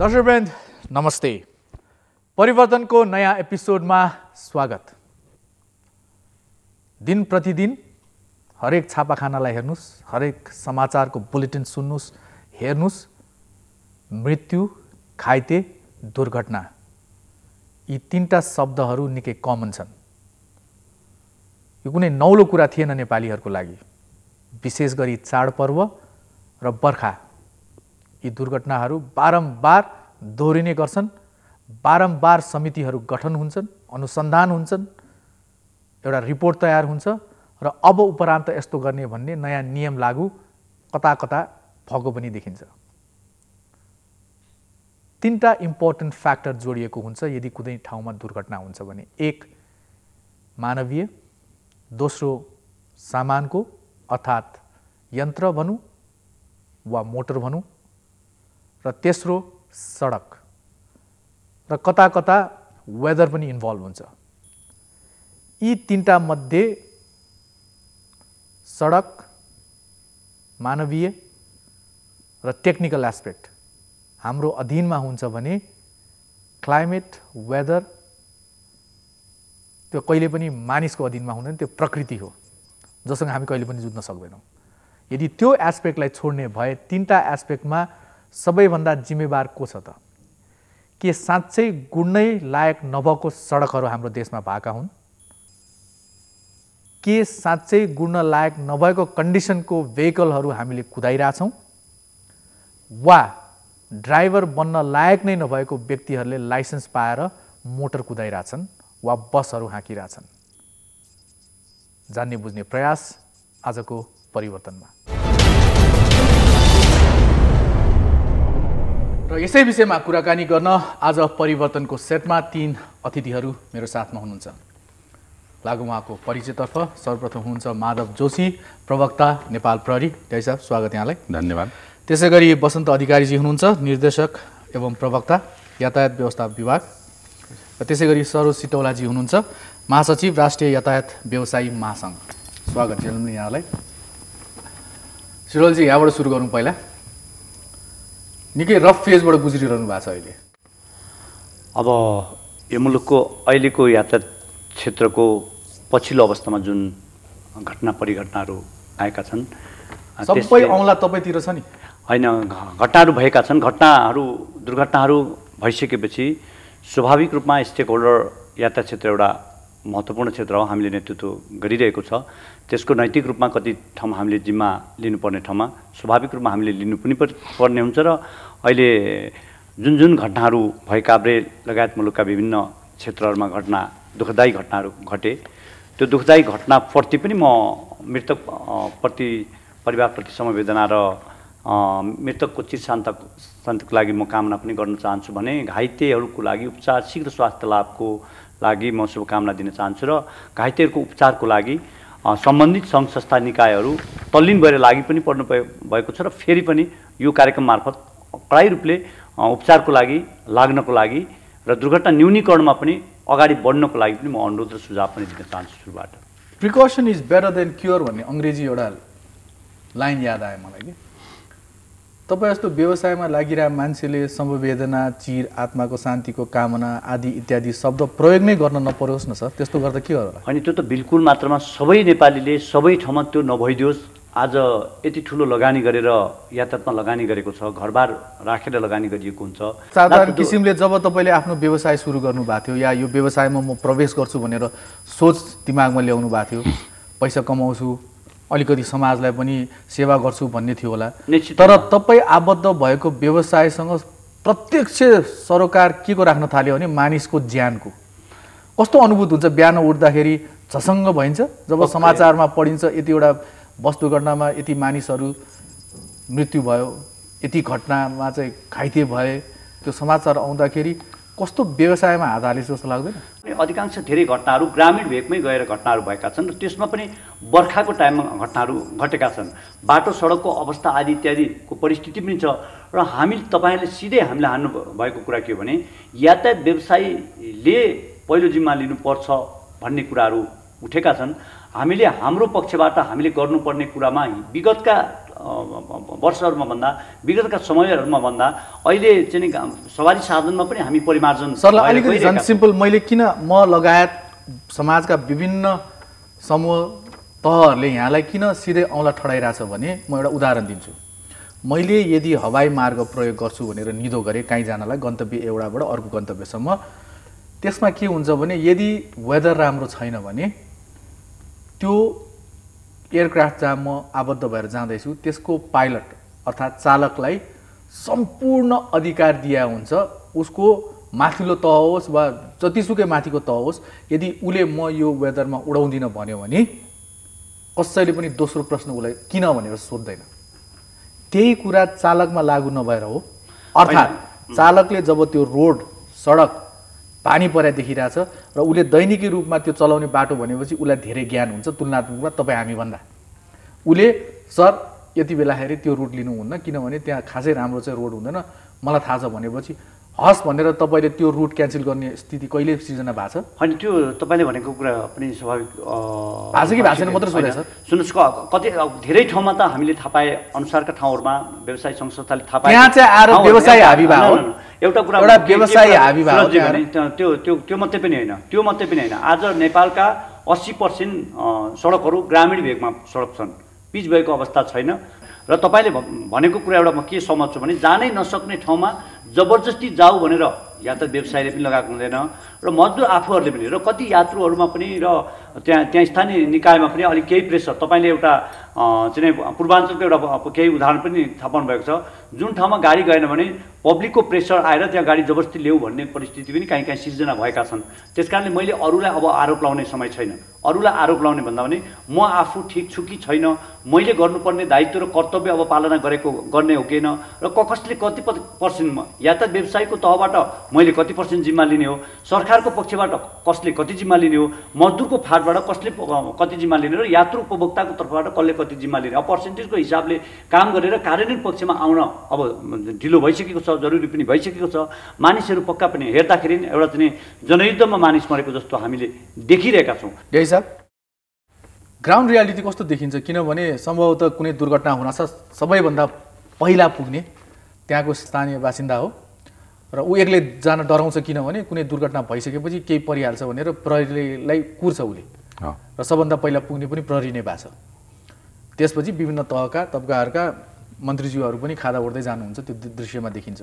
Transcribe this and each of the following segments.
दर्शक बेन्द नमस्ते परिवर्तनको नयाँ एपिसोडमा स्वागत दिन प्रतिदिन हरेक छापाखानालाई हेर्नुहोस् हरेक समाचारको बुलेटिन सुन्नुहोस् हेर्नुहोस् मृत्यु खाइते दुर्घटना यी तिनवटा शब्दहरू निकै कमन छन् यो कुनै नौलो कुरा थिएन नेपालीहरूको लागि विशेष गरी चाडपर्व र बर्खा यी दुर्घटनाहरू बारम्बार दोहोरिने गर्छन् बारम्बार समितिहरू गठन हुन्छन् अनुसन्धान हुन्छन् एउटा रिपोर्ट तयार हुन्छ र अब उपरान्त यस्तो गर्ने भन्ने नयाँ नियम लागू कता कता भएको पनि देखिन्छ तिनवटा इम्पोर्टेन्ट फ्याक्टर जोडिएको हुन्छ यदि कुनै ठाउँमा दुर्घटना हुन्छ भने एक मानवीय दोस्रो सामानको अर्थात् यन्त्र भनौँ वा मोटर भनौँ र तेस्रो सडक र कता कता वेदर पनि इन्भल्भ हुन्छ यी तिनवटा मध्ये सडक मानवीय र टेक्निकल एस्पेक्ट हाम्रो अधीनमा हुन्छ भने क्लाइमेट वेदर त्यो कहिले पनि मानिसको अधीनमा हुँदैन त्यो प्रकृति हो जसँग हामी कहिले पनि जुझ्न सक्दैनौँ यदि त्यो एस्पेक्टलाई छोड्ने भए तिनवटा एस्पेक्टमा सबैभन्दा जिम्मेवार को छ त के साँच्चै गुड्नै लायक नभएको सडकहरू हाम्रो देशमा भएका हुन् के साँच्चै गुड्न लायक नभएको कन्डिसनको भेहिकलहरू हामीले कुदाइरहेछौँ वा ड्राइभर बन्न लायक नै नभएको व्यक्तिहरूले लाइसेन्स पाएर मोटर कुदाइरहेछन् वा बसहरू हाँकिरहेछन् जान्ने बुझ्ने प्रयास आजको परिवर्तनमा र यसै विषयमा कुराकानी गर्न आज परिवर्तनको सेटमा तीन अतिथिहरू मेरो साथमा हुनुहुन्छ लागु उहाँको परिचयतर्फ सर्वप्रथम हुनुहुन्छ माधव जोशी प्रवक्ता नेपाल प्रहरी जय साहब स्वागत यहाँलाई धन्यवाद त्यसै गरी बसन्त अधिकारीजी हुनुहुन्छ निर्देशक एवं प्रवक्ता यातायात व्यवस्था विभाग र त्यसै गरी सरोज सिटौलाजी हुनुहुन्छ महासचिव राष्ट्रिय यातायात व्यवसायी महासङ्घ स्वागत छ यहाँलाई सिरोलजी यहाँबाट सुरु गरौँ पहिला निकै रफ फेजबाट गुज्रिरहनु भएको छ अहिले अब यो मुलुकको अहिलेको यातायात क्षेत्रको पछिल्लो अवस्थामा जुन घटना परिघटनाहरू आएका छन् सबै औँला तपाईँतिर छ नि होइन घटनाहरू भएका छन् घटनाहरू दुर्घटनाहरू भइसकेपछि स्वाभाविक रूपमा स्टेक होल्डर यातायात क्षेत्र एउटा महत्त्वपूर्ण क्षेत्र हो हामीले नेतृत्व गरिरहेको छ त्यसको नैतिक रूपमा कति ठाउँमा हामीले जिम्मा लिनुपर्ने ठाउँमा स्वाभाविक रूपमा हामीले लिनु पनि पर्ने हुन्छ र अहिले जुन जुन घटनाहरू भएकाब्रे लगायत मुलुकका विभिन्न क्षेत्रहरूमा घटना दुःखदायी घटनाहरू घटे त्यो दुःखदायी घटनाप्रति पनि म मृतक प्रति परिवारप्रति समवेदना र मृतकको चिर शान्त शान्तको लागि म कामना पनि गर्न चाहन्छु भने घाइतेहरूको लागि उपचार शीघ्र स्वास्थ्य लाभको लागि म शुभकामना दिन चाहन्छु र घाइतेहरूको उपचारको लागि सम्बन्धित सङ्घ संस्था निकायहरू तल्लीन भएर लागि पनि पर्नु भएको छ र फेरि पनि यो कार्यक्रम मार्फत प्राय रूपले उपचारको लागि लाग्नको लागि र दुर्घटना न्यूनीकरणमा पनि अगाडि बढ्नको लागि पनि म अनुरोध र सुझाव पनि दिन चाहन्छु सुरुबाट precaution is better than cure भन्ने अङ्ग्रेजी एउटा लाइन याद आयो मलाई कि तपाईँ जस्तो व्यवसायमा लागिरहेको मान्छेले समवेदना चिर आत्माको शान्तिको कामना आदि इत्यादि शब्द प्रयोग नै गर्न नपरोस् न सर त्यस्तो गर्दा के होला होइन त्यो त बिल्कुल मात्रामा सबै नेपालीले सबै ठाउँमा त्यो नभइदियोस् आज यति ठुलो लगानी गरेर यातायातमा लगानी गरेको छ घरबार राखेर लगानी गरिएको हुन्छ साधारण किसिमले जब तपाईँले आफ्नो व्यवसाय सुरु गर्नुभएको थियो या यो व्यवसायमा म प्रवेश गर्छु भनेर सोच दिमागमा ल्याउनु भएको थियो पैसा कमाउँछु अलिकति समाजलाई पनि सेवा गर्छु भन्ने थियो होला तर तपाईँ आबद्ध भएको व्यवसायसँग प्रत्यक्ष सरकार के को राख्न थाल्यो भने मानिसको ज्यानको कस्तो अनुभूत हुन्छ बिहान उठ्दाखेरि झसङ्ग भइन्छ जब समाचारमा पढिन्छ यतिवटा बस दुर्घटनामा यति मानिसहरू मृत्यु भयो यति घटनामा चाहिँ घाइते भए त्यो समाचार आउँदाखेरि कस्तो व्यवसायमा हात हालेछ जस्तो लाग्दैन अधिकांश धेरै घटनाहरू ग्रामीण भेगमै गएर घटनाहरू भएका छन् र त्यसमा पनि बर्खाको टाइममा घटनाहरू घटेका छन् बाटो सडकको अवस्था आदि इत्यादिको परिस्थिति पनि छ र हामी तपाईँले सिधै हामीले हान्नु भएको कुरा के हो भने यातायात व्यवसायीले पहिलो जिम्मा लिनुपर्छ भन्ने कुराहरू उठेका छन् हामीले हाम्रो पक्षबाट हामीले गर्नुपर्ने कुरामा विगतका वर्षहरूमा भन्दा विगतका समयहरूमा भन्दा अहिले चाहिँ सवारी साधनमा पनि हामी परिमार्जन सरलाई अलिकति झन् मैले किन म लगायत समाजका विभिन्न समूह तहहरूले यहाँलाई किन सिधै औँला ठडाइरहेछ भने म एउटा उदाहरण दिन्छु मैले यदि हवाई मार्ग प्रयोग गर्छु भनेर निदो गरेँ काहीँ जानलाई गन्तव्य एउटाबाट अर्को गन्तव्यसम्म त्यसमा के हुन्छ भने यदि वेदर राम्रो छैन भने त्यो एयरक्राफ्ट जहाँ म आबद्ध भएर जाँदैछु त्यसको पाइलट अर्थात् चालकलाई सम्पूर्ण अधिकार दिया हुन्छ उसको माथिल्लो तह होस् वा जतिसुकै माथिको तह होस् यदि उसले म यो वेदरमा उडाउँदिनँ भन्यो भने कसैले पनि दोस्रो प्रश्न उसलाई किन भनेर सोध्दैन त्यही कुरा चालकमा लागु नभएर हो अर्थात् चालकले जब त्यो रोड सडक पानी पराइ देखिरहेछ र उसले दैनिकी रूपमा त्यो चलाउने बाटो भनेपछि उसलाई धेरै ज्ञान हुन्छ तुलनात्मक रूपमा तपाईँ हामीभन्दा उसले सर यति बेलाखेरि त्यो रुट लिनुहुन्न किनभने त्यहाँ खासै राम्रो चाहिँ रोड हुँदैन मलाई थाहा छ भनेपछि हस् भनेर तपाईँले त्यो रुट क्यान्सल गर्ने स्थिति कहिले सिर्जना भएको छ होइन त्यो तपाईँले भनेको कुरा पनि स्वाभाविक छ कि छैन मात्रै सोधेको छ सुन्नुहोस् कति धेरै ठाउँमा त हामीले थाहा पाए अनुसारका ठाउँहरूमा व्यवसाय संस्थाले थाहा पाए चाहिँ आएर व्यवसाय हाबी भयो एउटा कुरा एउटा व्यवसाय हाबी भयो त्यो त्यो त्यो मात्रै पनि होइन त्यो मात्रै पनि होइन आज नेपालका अस्सी पर्सेन्ट सडकहरू ग्रामीण भेगमा सडक छन् पिच भएको अवस्था छैन र तपाईँले भनेको कुरा एउटा म के समझ्छु भने जानै नसक्ने ठाउँमा जबरजस्ती जाऊ भनेर या त व्यवसायले पनि लगाएको हुँदैन र मजदुर आफूहरूले पनि र कति यात्रुहरूमा पनि र त्यहाँ त्यहाँ स्थानीय निकायमा पनि अलिक केही प्रेसर तपाईँले एउटा चाहिँ पूर्वाञ्चलको एउटा केही उदाहरण पनि थाहा भएको छ जुन ठाउँमा गाडी गएन भने पब्लिकको प्रेसर आएर त्यहाँ गाडी जबरजस्ती ल्याऊ भन्ने परिस्थिति पनि काहीँ काहीँ सिर्जना भएका छन् त्यस कारणले मैले अरूलाई अब आरोप लाउने समय छैन अरूलाई आरोप लाउने भन्दा पनि म आफू ठिक छु कि छैन मैले गर्नुपर्ने दायित्व र कर्तव्य अब पालना गरेको गर्ने हो किन र कसले कति पर्सेन्टमा या त व्यवसायको तहबाट मैले कति पर्सेन्ट जिम्मा लिने हो सरकारको पक्षबाट कसले कति जिम्मा लिने हो मजदुरको फाट तर्फबाट कसले कति जिम्मा लिने र यात्रु उपभोक्ताको तर्फबाट कसले कति जिम्मा लिने अब पर्सेन्टेजको हिसाबले काम गरेर कार्यान्वयन पक्षमा आउन अब ढिलो भइसकेको छ जरुरी पनि भइसकेको छ मानिसहरू पक्का पनि हेर्दाखेरि एउटा चाहिँ जनयुद्धमा मानिस मरेको जस्तो हामीले देखिरहेका छौँ ग्राउन्ड रियालिटी कस्तो देखिन्छ किनभने सम्भवतः कुनै दुर्घटना हुन सबैभन्दा पहिला पुग्ने त्यहाँको स्थानीय बासिन्दा हो र ऊ एक्लै जान डराउँछ किनभने कुनै दुर्घटना भइसकेपछि केही परिहाल्छ भनेर प्रहरीलाई कुर्छ उसले र सबभन्दा पहिला पुग्ने पनि प्रहरी नै भएको छ त्यसपछि विभिन्न तहका तब्काहरूका मन्त्रीज्यूहरू पनि खादा ओर्दै जानुहुन्छ त्यो दृश्यमा देखिन्छ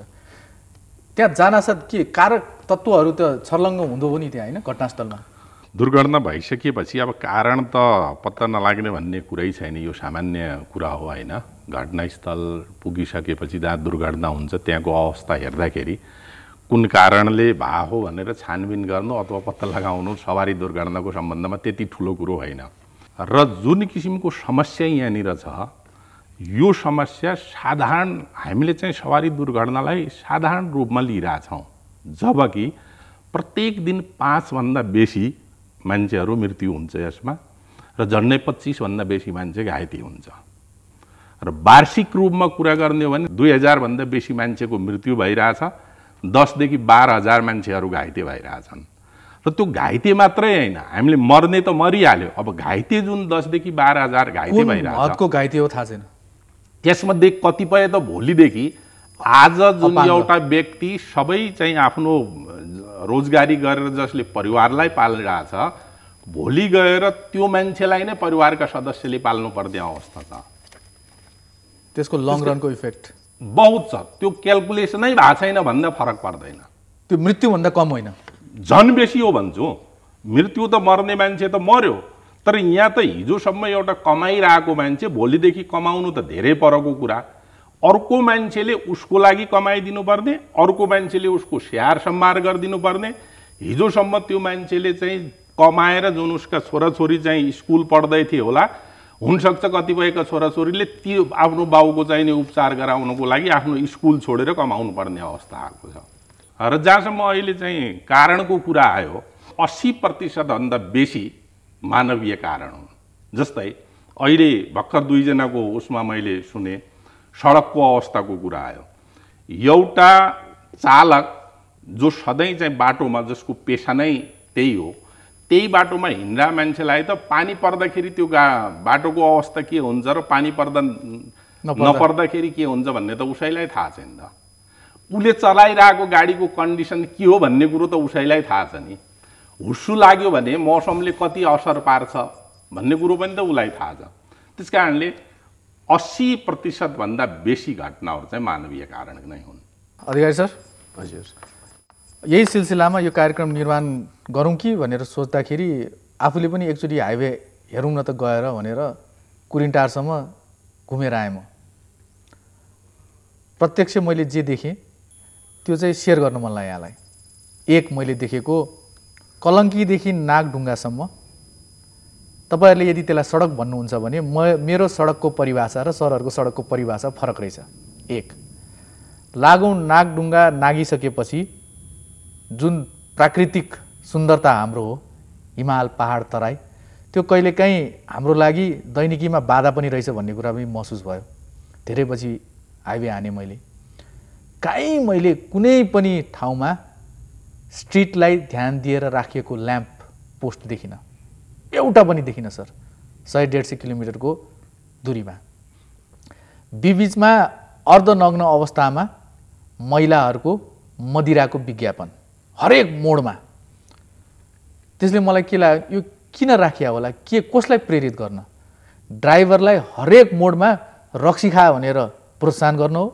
त्यहाँ जानासाथ के कारक तत्त्वहरू त छर्लङ्ग हुँदो हो नि त्यहाँ होइन घटनास्थलमा दुर्घटना भइसकेपछि अब कारण त पत्ता नलाग्ने भन्ने कुरै छैन यो सामान्य कुरा हो होइन घटनास्थल पुगिसकेपछि जहाँ दुर्घटना हुन्छ त्यहाँको अवस्था हेर्दाखेरि कुन कारणले भा हो भनेर छानबिन गर्नु अथवा पत्ता लगाउनु सवारी दुर्घटनाको सम्बन्धमा त्यति ठुलो कुरो होइन र जुन किसिमको समस्या यहाँनिर छ यो समस्या साधारण हामीले चाहिँ सवारी दुर्घटनालाई साधारण रूपमा लिइरहेछौँ जबकि प्रत्येक दिन पाँचभन्दा बेसी मान्छेहरू मृत्यु हुन्छ यसमा र झन्डै पच्चिसभन्दा बेसी मान्छे घाइते हुन्छ र वार्षिक रूपमा कुरा गर्ने हो भने दुई हजारभन्दा बेसी मान्छेको मृत्यु भइरहेछ दसदेखि बाह्र हजार मान्छेहरू घाइते भइरहेछन् र त्यो घाइते मात्रै होइन हामीले मर्ने त मरिहाल्यो अब घाइते जुन दसदेखि बाह्र हजार घाइते भइरहेको घाइते हो थाहा छैन त्यसमध्ये कतिपय त भोलिदेखि आज जुन एउटा व्यक्ति सबै चाहिँ आफ्नो रोजगारी गरेर जसले परिवारलाई पालिरहेछ भोलि गएर त्यो मान्छेलाई नै परिवारका सदस्यले पाल्नुपर्ने अवस्था छ त्यसको लङ रनको इफेक्ट बहुत छ त्यो क्यालकुलेसनै भएको छैन भन्दा फरक पर्दैन त्यो मृत्युभन्दा कम होइन झन् बेसी हो भन्छु मृत्यु त मर्ने मान्छे त मर्यो तर यहाँ त हिजोसम्म एउटा कमाइरहेको मान्छे भोलिदेखि कमाउनु त धेरै परको कुरा अर्को मान्छेले उसको लागि कमाइदिनुपर्ने अर्को मान्छेले उसको स्याहार सम्हार गरिदिनुपर्ने हिजोसम्म त्यो मान्छेले चाहिँ कमाएर जुन उसका छोराछोरी चाहिँ स्कुल पढ्दै थिए होला हुनसक्छ कतिपयका छोराछोरीले त्यो आफ्नो बाउको चाहिने उपचार गराउनको लागि आफ्नो स्कुल छोडेर कमाउनु पर्ने अवस्था आएको छ र जहाँसम्म अहिले चाहिँ कारणको कुरा आयो अस्सी प्रतिशतभन्दा बेसी मानवीय कारण हुन् जस्तै अहिले भर्खर दुईजनाको उसमा मैले सुने सडकको अवस्थाको कुरा आयो एउटा चालक जो सधैँ चाहिँ बाटोमा जसको पेसा नै त्यही हो त्यही बाटोमा हिँड्दा मान्छेलाई त पानी पर्दाखेरि त्यो गा बाटोको अवस्था के हुन्छ र पानी पर्दा नपर्दाखेरि के हुन्छ भन्ने त उसैलाई थाहा छ नि त उसले चलाइरहेको गाडीको कन्डिसन के हो भन्ने कुरो त उसैलाई थाहा छ नि हुस्सु लाग्यो भने मौसमले कति असर पार्छ भन्ने कुरो पनि त उसलाई थाहा छ त्यस कारणले अस्सी प्रतिशतभन्दा बेसी घटनाहरू चाहिँ मानवीय कारण नै हुन् अधिकारी सर हजुर यही सिलसिलामा यो कार्यक्रम निर्माण गरौँ कि भनेर सोच्दाखेरि आफूले पनि एकचोटि हाइवे हेरौँ न त गएर भनेर कुरिन्टारसम्म घुमेर आएँ म प्रत्यक्ष मैले जे देखेँ त्यो चाहिँ सेयर गर्न मन लाग्यो यहाँलाई एक मैले देखेको कलङ्कीदेखि नागढुङ्गासम्म तपाईँहरूले यदि त्यसलाई सडक भन्नुहुन्छ भने म मेरो सडकको परिभाषा र सरहरूको सडकको परिभाषा फरक रहेछ एक लागौँ नागढुङ्गा नागिसकेपछि जुन प्राकृतिक सुन्दरता हाम्रो हो हिमाल पहाड तराई त्यो कहिलेकाहीँ हाम्रो लागि दैनिकीमा बाधा पनि रहेछ भन्ने कुरा पनि महसुस भयो धेरै पछि हाइवे हाने मैले काहीँ मैले कुनै पनि ठाउँमा स्ट्रिटलाई ध्यान दिएर राखिएको ल्याम्प पोस्ट देखिनँ एउटा पनि देखिनँ सर सय डेढ सय किलोमिटरको दुरीमा बिबिचमा अर्धनग्न अवस्थामा महिलाहरूको मदिराको विज्ञापन हरेक मोडमा त्यसले मलाई के लाग्यो यो किन राखिया होला के कसलाई प्रेरित गर्न ड्राइभरलाई हरेक मोडमा रक्सी खा भनेर प्रोत्साहन गर्नु हो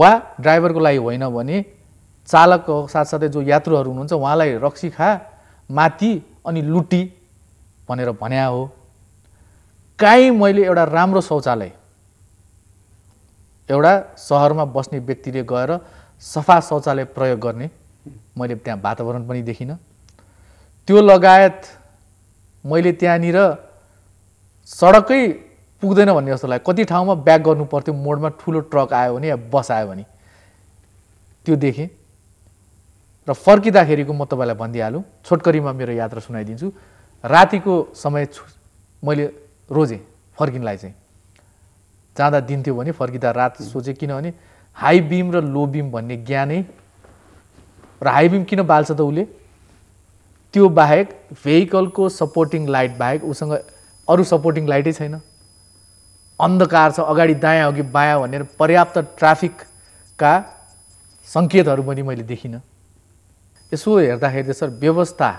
वा ड्राइभरको लागि होइन भने चालकको साथसाथै जो यात्रुहरू हुनुहुन्छ उहाँलाई रक्सी खा माथि अनि लुटी भनेर भन्या हो काहीँ मैले एउटा राम्रो शौचालय एउटा सहरमा बस्ने व्यक्तिले गएर सफा शौचालय प्रयोग गर्ने मैले त्यहाँ वातावरण पनि देखिनँ त्यो लगायत मैले त्यहाँनिर सडकै पुग्दैन भन्ने जस्तो लाग्यो कति ठाउँमा ब्याक गर्नु पर्थ्यो मोडमा ठुलो ट्रक आयो भने या बस आयो भने त्यो देखेँ र फर्किँदाखेरिको म तपाईँलाई भनिदिइहालौँ छोटकरीमा मेरो यात्रा सुनाइदिन्छु रातिको समय मैले रोजेँ फर्किनलाई चाहिँ जाँदा दिन्थ्यो भने फर्किँदा रात सोचेँ किनभने हाई बिम र लो बिम भन्ने ज्ञानै र हाई बिम किन बाल्छ त उसले त्यो बाहेक भेहिकलको सपोर्टिङ लाइट बाहेक उसँग अरू सपोर्टिङ लाइटै छैन अन्धकार छ अगाडि दायाँ अघि बायाँ भनेर पर्याप्त ट्राफिकका सङ्केतहरू पनि मैले देखिनँ यसो हेर्दाखेरि सर व्यवस्था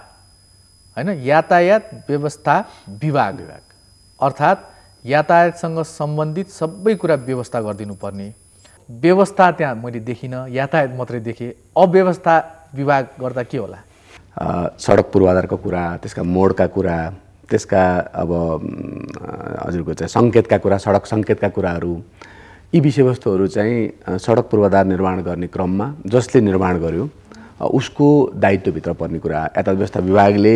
होइन यातायात व्यवस्था विभाग विभाग अर्थात् यातायातसँग सम्बन्धित सबै कुरा व्यवस्था गरिदिनु पर्ने व्यवस्था त्यहाँ मैले देखिनँ यातायात मात्रै देखेँ अव्यवस्था विभाग गर्दा के होला सडक पूर्वाधारको कुरा त्यसका मोडका कुरा त्यसका अब हजुरको चाहिँ सङ्केतका कुरा सडक सङ्केतका कुराहरू यी विषयवस्तुहरू चाहिँ सडक पूर्वाधार निर्माण गर्ने क्रममा जसले निर्माण गर्यो उसको दायित्वभित्र पर्ने कुरा यातायात व्यवस्था विभागले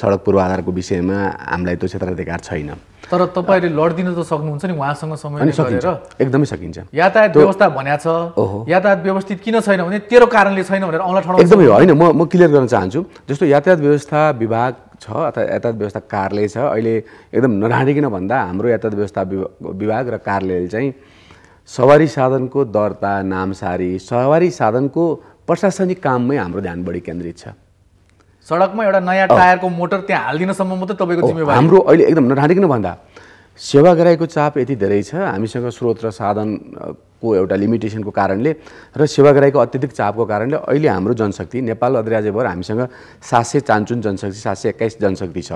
सडक पूर्वाधारको विषयमा हामीलाई त्यो क्षेत्राधिकार छैन तर तपाईँले लडिदिन त सक्नुहुन्छ नि उहाँसँग समय सकिन्छ एकदमै सकिन्छ यातायात व्यवस्था भन्या छ यातायात व्यवस्थित किन छैन भने तेरो कारणले छैन भनेर औँला ठाउँ एकदमै होइन म म क्लियर गर्न चाहन्छु जस्तो यातायात व्यवस्था विभाग छ अथवा यातायात व्यवस्था कार्यालय छ अहिले एकदम नराडिकन भन्दा हाम्रो यातायात व्यवस्था विभाग र कार्यालयले चाहिँ सवारी साधनको दर्ता नामसारी सवारी साधनको प्रशासनिक काममै हाम्रो ध्यान बढी केन्द्रित छ सडकमा एउटा नयाँ टायरको मोटर त्यहाँ हालिदिनसम्म मात्रै तपाईँको जिम्मेवारी हाम्रो अहिले एकदम नढाँटिकन भन्दा सेवाग्राहीको चाप यति धेरै छ हामीसँग स्रोत र साधनको एउटा लिमिटेसनको कारणले र सेवाग्राहीको गराइको अत्यधिक चापको कारणले अहिले हाम्रो जनशक्ति नेपाल अधिराज्यभर हामीसँग सात सय चान्चुन जनशक्ति सात सय एक्काइस जनशक्ति छ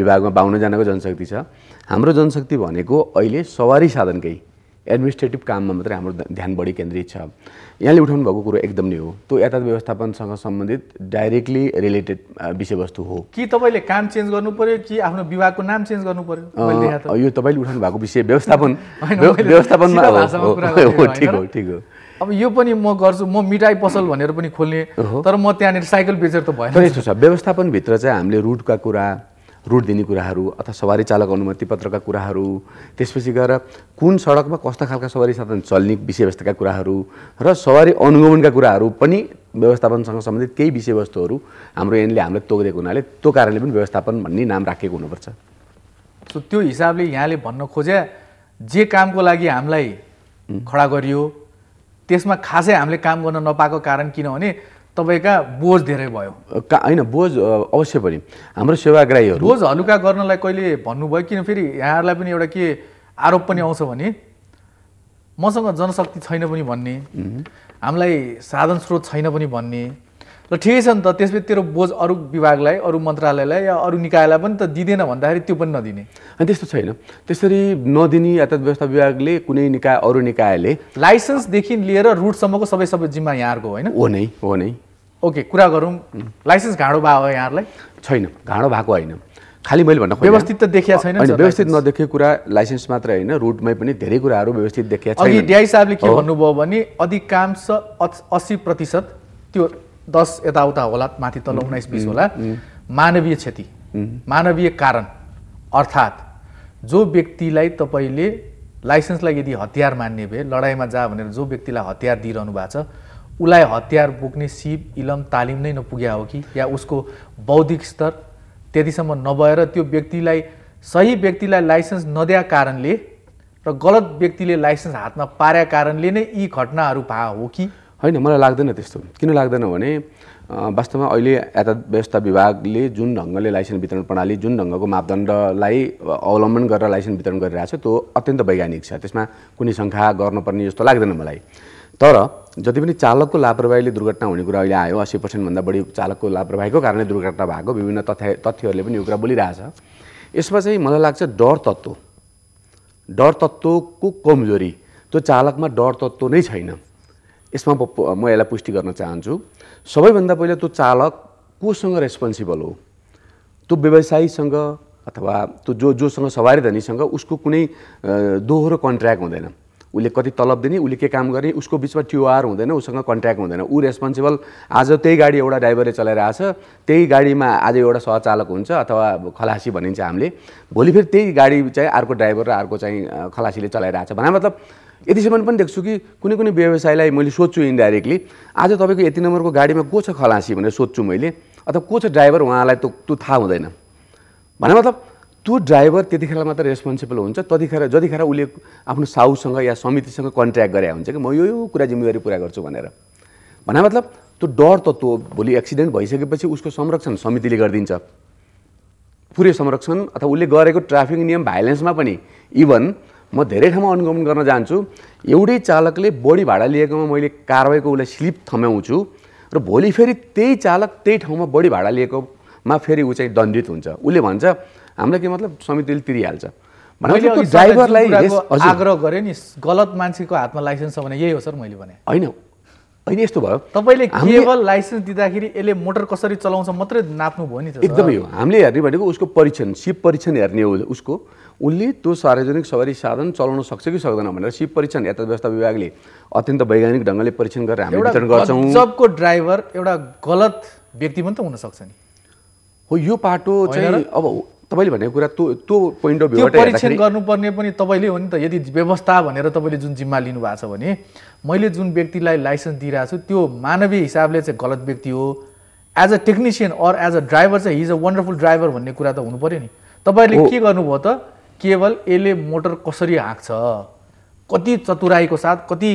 विभागमा बाहुन्नजनाको जनशक्ति छ हाम्रो जनशक्ति भनेको अहिले सवारी साधनकै एडमिनिस्ट्रेटिभ काममा मात्रै हाम्रो ध्यान बढी केन्द्रित छ यहाँले उठाउनु भएको कुरो एकदम नै हो त्यो यातायात व्यवस्थापनसँग सम्बन्धित डाइरेक्टली रिलेटेड विषयवस्तु हो कि तपाईँले काम चेन्ज गर्नु पर्यो कि आफ्नो विभागको नाम चेन्ज गर्नु पर्यो यो तपाईँले उठाउनु भएको विषय व्यवस्थापन व्यवस्थापनमा ठिक हो ठिक हो अब यो पनि म गर्छु म मिठाई पसल भनेर पनि खोल्ने तर म त्यहाँनिर साइकल बेचेर त भएन छ व्यवस्थापनभित्र चाहिँ हामीले रुटका कुरा रुट दिने कुराहरू अथवा सवारी चालक अनुमति पत्रका कुराहरू त्यसपछि गएर कुन सडकमा कस्ता खालका सवारी साधन चल्ने विषयवस्तुका कुराहरू र सवारी अनुगमनका कुराहरू पनि व्यवस्थापनसँग सम्बन्धित केही विषयवस्तुहरू हाम्रो एनले हामीलाई तोकिदिएको हुनाले त्यो कारणले पनि व्यवस्थापन भन्ने नाम राखेको हुनुपर्छ सो त्यो हिसाबले यहाँले भन्न खोजे जे कामको लागि हामीलाई खडा गरियो त्यसमा खासै हामीले काम गर्न नपाएको कारण किनभने तपाईँका बोझ धेरै भयो होइन बोझ अवश्य पनि हाम्रो सेवाग्राहीहरू बोझ हलुका गर्नलाई कहिले भन्नुभयो किन फेरि यहाँहरूलाई पनि एउटा के आरोप पनि आउँछ भने मसँग जनशक्ति छैन पनि भन्ने हामीलाई साधन स्रोत छैन पनि भन्ने ल ठिकै छ नि त त्यसपछि तेरो बोझ अरू विभागलाई अरू मन्त्रालयलाई या अरू निकायलाई पनि त दिँदैन भन्दाखेरि त्यो पनि नदिने अनि त्यस्तो छैन त्यसरी नदिने यातायात व्यवस्था विभागले कुनै निकाय अरू निकायले लाइसेन्सदेखि लिएर रुटसम्मको सबै सबै जिम्मा यहाँहरूको होइन हो नै हो नै ओके कुरा गरौँ लाइसेन्स घाँडो भएको यहाँहरूलाई छैन घाँडो भएको होइन खालि मैले भन्न व्यवस्थित त देखिया छैन व्यवस्थित नदेखेको कुरा लाइसेन्स मात्र होइन रुटमै पनि धेरै कुराहरू व्यवस्थित देखिया छैन अघि डिआई साहबले के भन्नुभयो भने अधिकांश असी प्रतिशत त्यो दस यताउता होला माथि तल उन्नाइस बिस होला मानवीय क्षति मानवीय कारण अर्थात् जो व्यक्तिलाई तपाईँले लाइसेन्सलाई यदि हतियार मान्ने भए लडाइँमा जा भनेर जो व्यक्तिलाई हतियार दिइरहनु भएको छ उसलाई हतियार बोक्ने सिप इलम तालिम नै नपुग्या हो कि या उसको बौद्धिक स्तर त्यतिसम्म नभएर त्यो व्यक्तिलाई सही व्यक्तिलाई लाइसेन्स नदिया कारणले र गलत व्यक्तिले लाइसेन्स हातमा पार्या कारणले नै यी घटनाहरू भए हो कि होइन मलाई लाग्दैन त्यस्तो किन लाग्दैन भने वास्तवमा अहिले यातायात व्यवस्था विभागले जुन ढङ्गले लाइसेन्स वितरण प्रणाली जुन ढङ्गको मापदण्डलाई अवलम्बन गरेर लाइसेन्स वितरण गरिरहेको छ त्यो अत्यन्त वैज्ञानिक छ त्यसमा कुनै शङ्खा गर्नुपर्ने जस्तो लाग्दैन मलाई तर जति पनि चालकको लापरवाहीले दुर्घटना हुने कुरा अहिले आयो अस्सी पर्सेन्टभन्दा बढी चालकको लापरवाहीको कारणले दुर्घटना भएको विभिन्न तथ्य तथ्यहरूले पनि यो कुरा बोलिरहेछ यसमा चाहिँ मलाई लाग्छ डर तत्त्व डर तत्त्वको कमजोरी त्यो चालकमा डर तत्त्व नै छैन यसमा म यसलाई पुष्टि गर्न चाहन्छु सबैभन्दा पहिला त्यो चालक कोसँग रेस्पोन्सिबल हो त्यो व्यवसायीसँग अथवा त्यो जो जोसँग सवारी धनीसँग उसको कुनै दोहोरो कन्ट्र्याक्ट हुँदैन उसले कति तलब दिने उसले के काम गर्ने उसको बिचमा ट्युआर हुँदैन उसँग कन्ट्र्याक्ट हुँदैन ऊ रेस्पोन्सिबल आज त्यही गाडी एउटा ड्राइभरले चलाइरहेछ त्यही गाडीमा आज एउटा सहचालक हुन्छ अथवा खलासी भनिन्छ हामीले भोलि फेरि त्यही गाडी चाहिँ अर्को ड्राइभर र अर्को चाहिँ खलासीले चलाइरहेछ भने मतलब यतिसम्म पनि देख्छु कि कुनै कुनै व्यवसायलाई मैले सोध्छु इन्डाइरेक्टली आज तपाईँको यति नम्बरको गाडीमा को छ खलासी भनेर सोध्छु मैले अथवा को छ ड्राइभर उहाँलाई त त्यो थाहा हुँदैन भने मतलब त्यो ड्राइभर त्यतिखेर मात्र रेस्पोन्सिबल हुन्छ त्यतिखेर जतिखेर उसले आफ्नो साहुसँग या समितिसँग कन्ट्याक्ट गरे हुन्छ कि म यो यो कुरा जिम्मेवारी पुरा गर्छु भनेर भने मतलब त्यो डर तत्त्व भोलि एक्सिडेन्ट भइसकेपछि उसको संरक्षण समितिले गरिदिन्छ पुरै संरक्षण अथवा उसले गरेको ट्राफिक नियम भाइलेन्समा पनि इभन म धेरै ठाउँमा अनुगमन गर्न जान्छु एउटै चालकले बढी भाडा लिएकोमा मैले कारवाहीको उसलाई स्लिप थम्याउँछु र भोलि फेरि त्यही चालक त्यही ठाउँमा बढी भाडा लिएकोमा फेरि ऊ चाहिँ दण्डित हुन्छ उसले भन्छ हामीलाई के मतलब समितिले तिरिहाल्छ ड्राइभरलाई आग्रह गरेँ नि गलत मान्छेको हातमा लाइसेन्स छ भने यही हो सर मैले भने होइन होइन यस्तो भयो तपाईँले केवल लाइसेन्स दिँदाखेरि यसले मोटर कसरी चलाउँछ मात्रै नाप्नु भयो नि एकदमै हो हामीले हेर्ने भनेको उसको परीक्षण सिप परीक्षण हेर्ने हो उसको उसले त्यो सार्वजनिक सवारी साधन चलाउन सक्छ कि सक्दैन भनेर सिप परीक्षण यातायात व्यवस्था विभागले अत्यन्त वैज्ञानिक ढङ्गले परीक्षण गरेर हामी वितरण गर्छौँ सबको ड्राइभर एउटा गलत व्यक्ति पनि त हुनसक्छ नि हो यो पाटो चाहिँ अब तपाईँले भनेको कुरा त्यो त्यो पोइन्ट अफ भ्यूबाट परीक्षण गर्नुपर्ने पनि तपाईँले हो नि त यदि व्यवस्था भनेर तपाईँले जुन जिम्मा लिनुभएको छ भने मैले जुन व्यक्तिलाई लाइसेन्स दिइरहेको छु त्यो मानवीय हिसाबले चाहिँ गलत व्यक्ति हो as a technician or as a driver चाहिँ हिज अ वन्डरफुल ड्राइभर भन्ने कुरा त हुनु पऱ्यो नि तपाईँहरूले के गर्नुभयो त केवल यसले मोटर कसरी हाँक्छ कति चतुराईको साथ कति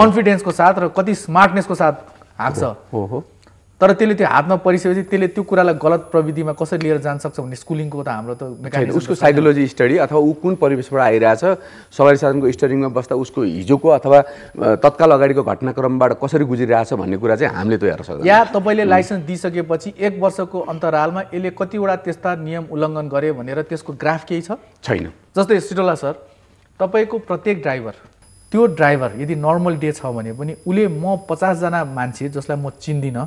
कन्फिडेन्सको साथ र कति स्मार्टनेसको साथ हाँक्छ तर त्यसले त्यो हातमा परिसकेपछि त्यसले त्यो कुरालाई गलत प्रविधिमा कसरी लिएर जान सक्छ भने स्कुलिङको त हाम्रो त उसको साइकोलोजी स्टडी अथवा ऊ कुन परिवेशबाट आइरहेछ सवारी साधनको स्टडिङमा बस्दा उसको हिजोको अथवा तत्काल अगाडिको घटनाक्रमबाट कसरी गुजिरहेछ भन्ने कुरा चाहिँ हामीले त हेर्न सक्छ या तपाईँले लाइसेन्स दिइसकेपछि एक वर्षको अन्तरालमा यसले कतिवटा त्यस्ता नियम उल्लङ्घन गर्यो भनेर त्यसको ग्राफ केही छ छैन जस्तै सिटोला सर तपाईँको प्रत्येक ड्राइभर त्यो ड्राइभर यदि नर्मल डे छ भने पनि उसले म पचासजना मान्छे जसलाई म चिन्दिनँ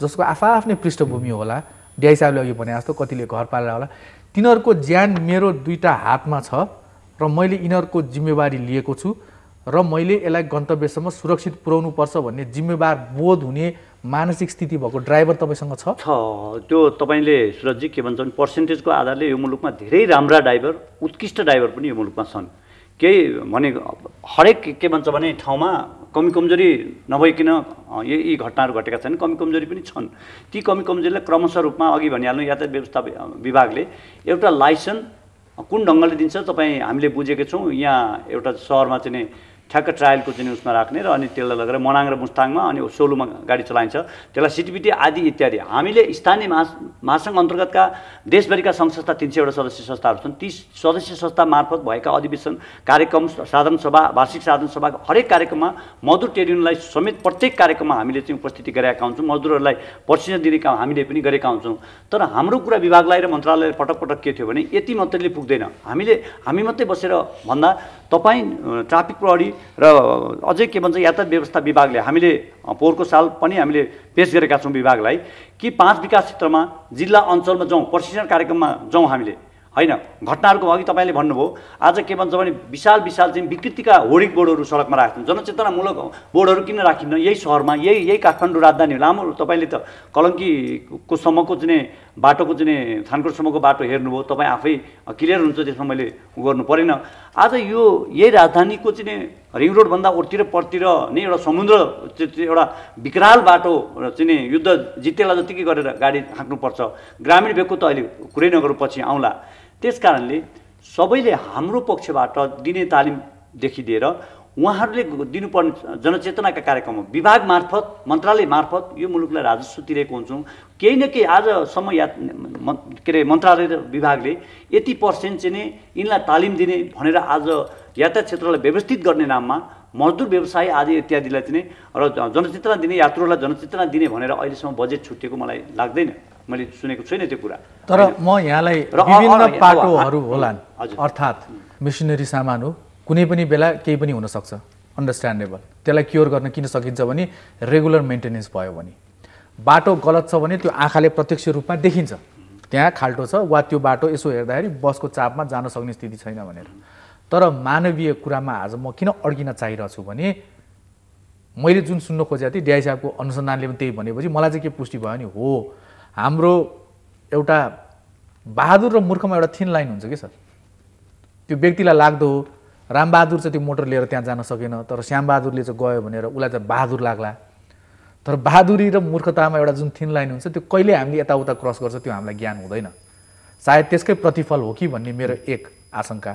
जसको आफा आफ्नै पृष्ठभूमि होला डिआई साहबले अघि भने जस्तो कतिले घर पालेर होला तिनीहरूको ज्यान मेरो दुईवटा हातमा छ र मैले यिनीहरूको जिम्मेवारी लिएको छु र मैले यसलाई गन्तव्यसम्म सुरक्षित पुर्याउनु पर्छ भन्ने जिम्मेवार बोध हुने मानसिक स्थिति भएको ड्राइभर तपाईँसँग छ त्यो तपाईँले सुरजी के भन्छ भने पर्सेन्टेजको आधारले यो मुलुकमा धेरै राम्रा ड्राइभर उत्कृष्ट ड्राइभर पनि यो मुलुकमा छन् केही भने हरेक के भन्छ भने ठाउँमा कमी कमजोरी नभइकन यही यी घटनाहरू घटेका छन् कमी कमजोरी पनि छन् ती कमी कमजोरीलाई क्रमशः रूपमा अघि भनिहाल्नु यातायात व्यवस्था विभागले एउटा लाइसेन्स कुन ढङ्गले दिन्छ तपाईँ हामीले बुझेको छौँ यहाँ एउटा सहरमा चाहिँ ठ्याक्क ट्रायलको चाहिँ उसमा राख्ने र अनि त्यसलाई लगेर मनाङ र मुस्ताङमा अनि सोलुमा गाडी चलाइन्छ त्यसलाई सिटिपिटी आदि इत्यादि हामीले स्थानीय महा महासङ्घ अन्तर्गतका देशभरिका सङ्घ संस्था तिन सयवटा सदस्य संस्थाहरू छन् ती सदस्य संस्था मार्फत भएका अधिवेशन कार्यक्रम साधारण सभा वार्षिक साधारण सभा हरेक कार्यक्रममा मधुर ट्रेड समेत प्रत्येक कार्यक्रममा हामीले चाहिँ उपस्थिति गराएका हुन्छौँ मजदुरहरूलाई प्रशिक्षण दिने काम हामीले पनि गरेका हुन्छौँ तर हाम्रो कुरा विभागलाई र मन्त्रालयलाई पटक पटक के थियो भने यति मात्रैले पुग्दैन हामीले हामी मात्रै बसेर भन्दा तपाईँ ट्राफिक प्रहरी र अझै के भन्छ यातायात व्यवस्था विभागले हामीले पोहोरको साल पनि हामीले पेस गरेका छौँ विभागलाई कि पाँच विकास क्षेत्रमा जिल्ला अञ्चलमा जाउँ प्रशिक्षण कार्यक्रममा जाउँ हामीले होइन घटनाहरूको अघि तपाईँले भन्नुभयो आज के भन्छ भने विशाल विशाल चाहिँ विकृतिका होर्डिङ बोर्डहरू सडकमा छौँ जनचेतनामूलक बोर्डहरू किन राखिन्न यही सहरमा यही यही काठमाडौँ राजधानी लामो तपाईँले त कलङ्कीको सम्मको चाहिँ बाटोको चाहिँ थानकोटसम्मको बाटो हेर्नुभयो तपाईँ आफै क्लियर हुन्छ त्यसमा मैले गर्नु परेन आज यो यही राजधानीको चाहिँ रिङ रोडभन्दा ओरतिर परतिर नै एउटा समुद्र एउटा विकराल बाटो चाहिँ युद्ध जितेला जत्तिकै गरेर गाडी हाँक्नुपर्छ ग्रामीण भेगको त अहिले कुरै नगर पछि आउँला त्यस कारणले सबैले हाम्रो पक्षबाट दिने तालिमदेखि दिएर उहाँहरूले दिनुपर्ने जनचेतनाका कार्यक्रम विभाग मार्फत मन्त्रालय मार्फत यो मुलुकलाई राजस्व तिरेको हुन्छौँ केही न केही आजसम्म या के अरे मन्त्रालय र विभागले यति पर्सेन्ट चाहिँ नै यिनलाई तालिम दिने भनेर आज यातायात क्षेत्रलाई व्यवस्थित गर्ने नाममा मजदुर व्यवसाय आदि इत्यादिलाई चाहिँ र जनचेतना दिने यात्रुहरूलाई जनचेतना दिने भनेर अहिलेसम्म बजेट छुटिएको मलाई लाग्दैन मैले सुनेको छुइनँ त्यो कुरा तर म यहाँलाई विभिन्न पाटोहरू होला अर्थात् मिसिनरी सामान हो कुनै पनि बेला केही पनि हुनसक्छ अन्डरस्ट्यान्डेबल त्यसलाई क्योर गर्न किन सकिन्छ भने रेगुलर मेन्टेनेन्स भयो भने बाटो गलत छ भने त्यो आँखाले प्रत्यक्ष रूपमा देखिन्छ त्यहाँ खाल्टो छ वा त्यो बाटो यसो हेर्दाखेरि बसको चापमा जान सक्ने स्थिति छैन भनेर तर मानवीय कुरामा आज म किन अड्किन चाहिरहेछु भने मैले जुन सुन्न खोजेको थिएँ डिआई साहबको अनुसन्धानले पनि त्यही भनेपछि मलाई चाहिँ के पुष्टि भयो नि हो हाम्रो एउटा बहादुर र मूर्खमा एउटा थिन लाइन हुन्छ कि सर त्यो व्यक्तिलाई लाग्दो हो रामबहादुर चाहिँ त्यो मोटर लिएर त्यहाँ जान सकेन तर श्यामबहादुरले चाहिँ गयो भनेर उसलाई चाहिँ बहादुर लाग्ला तर बहादुरी र मूर्खतामा एउटा जुन थिन लाइन हुन्छ त्यो कहिले हामीले यताउता क्रस गर्छ त्यो हामीलाई ज्ञान हुँदैन सायद त्यसकै प्रतिफल हो कि भन्ने मेरो एक आशङ्का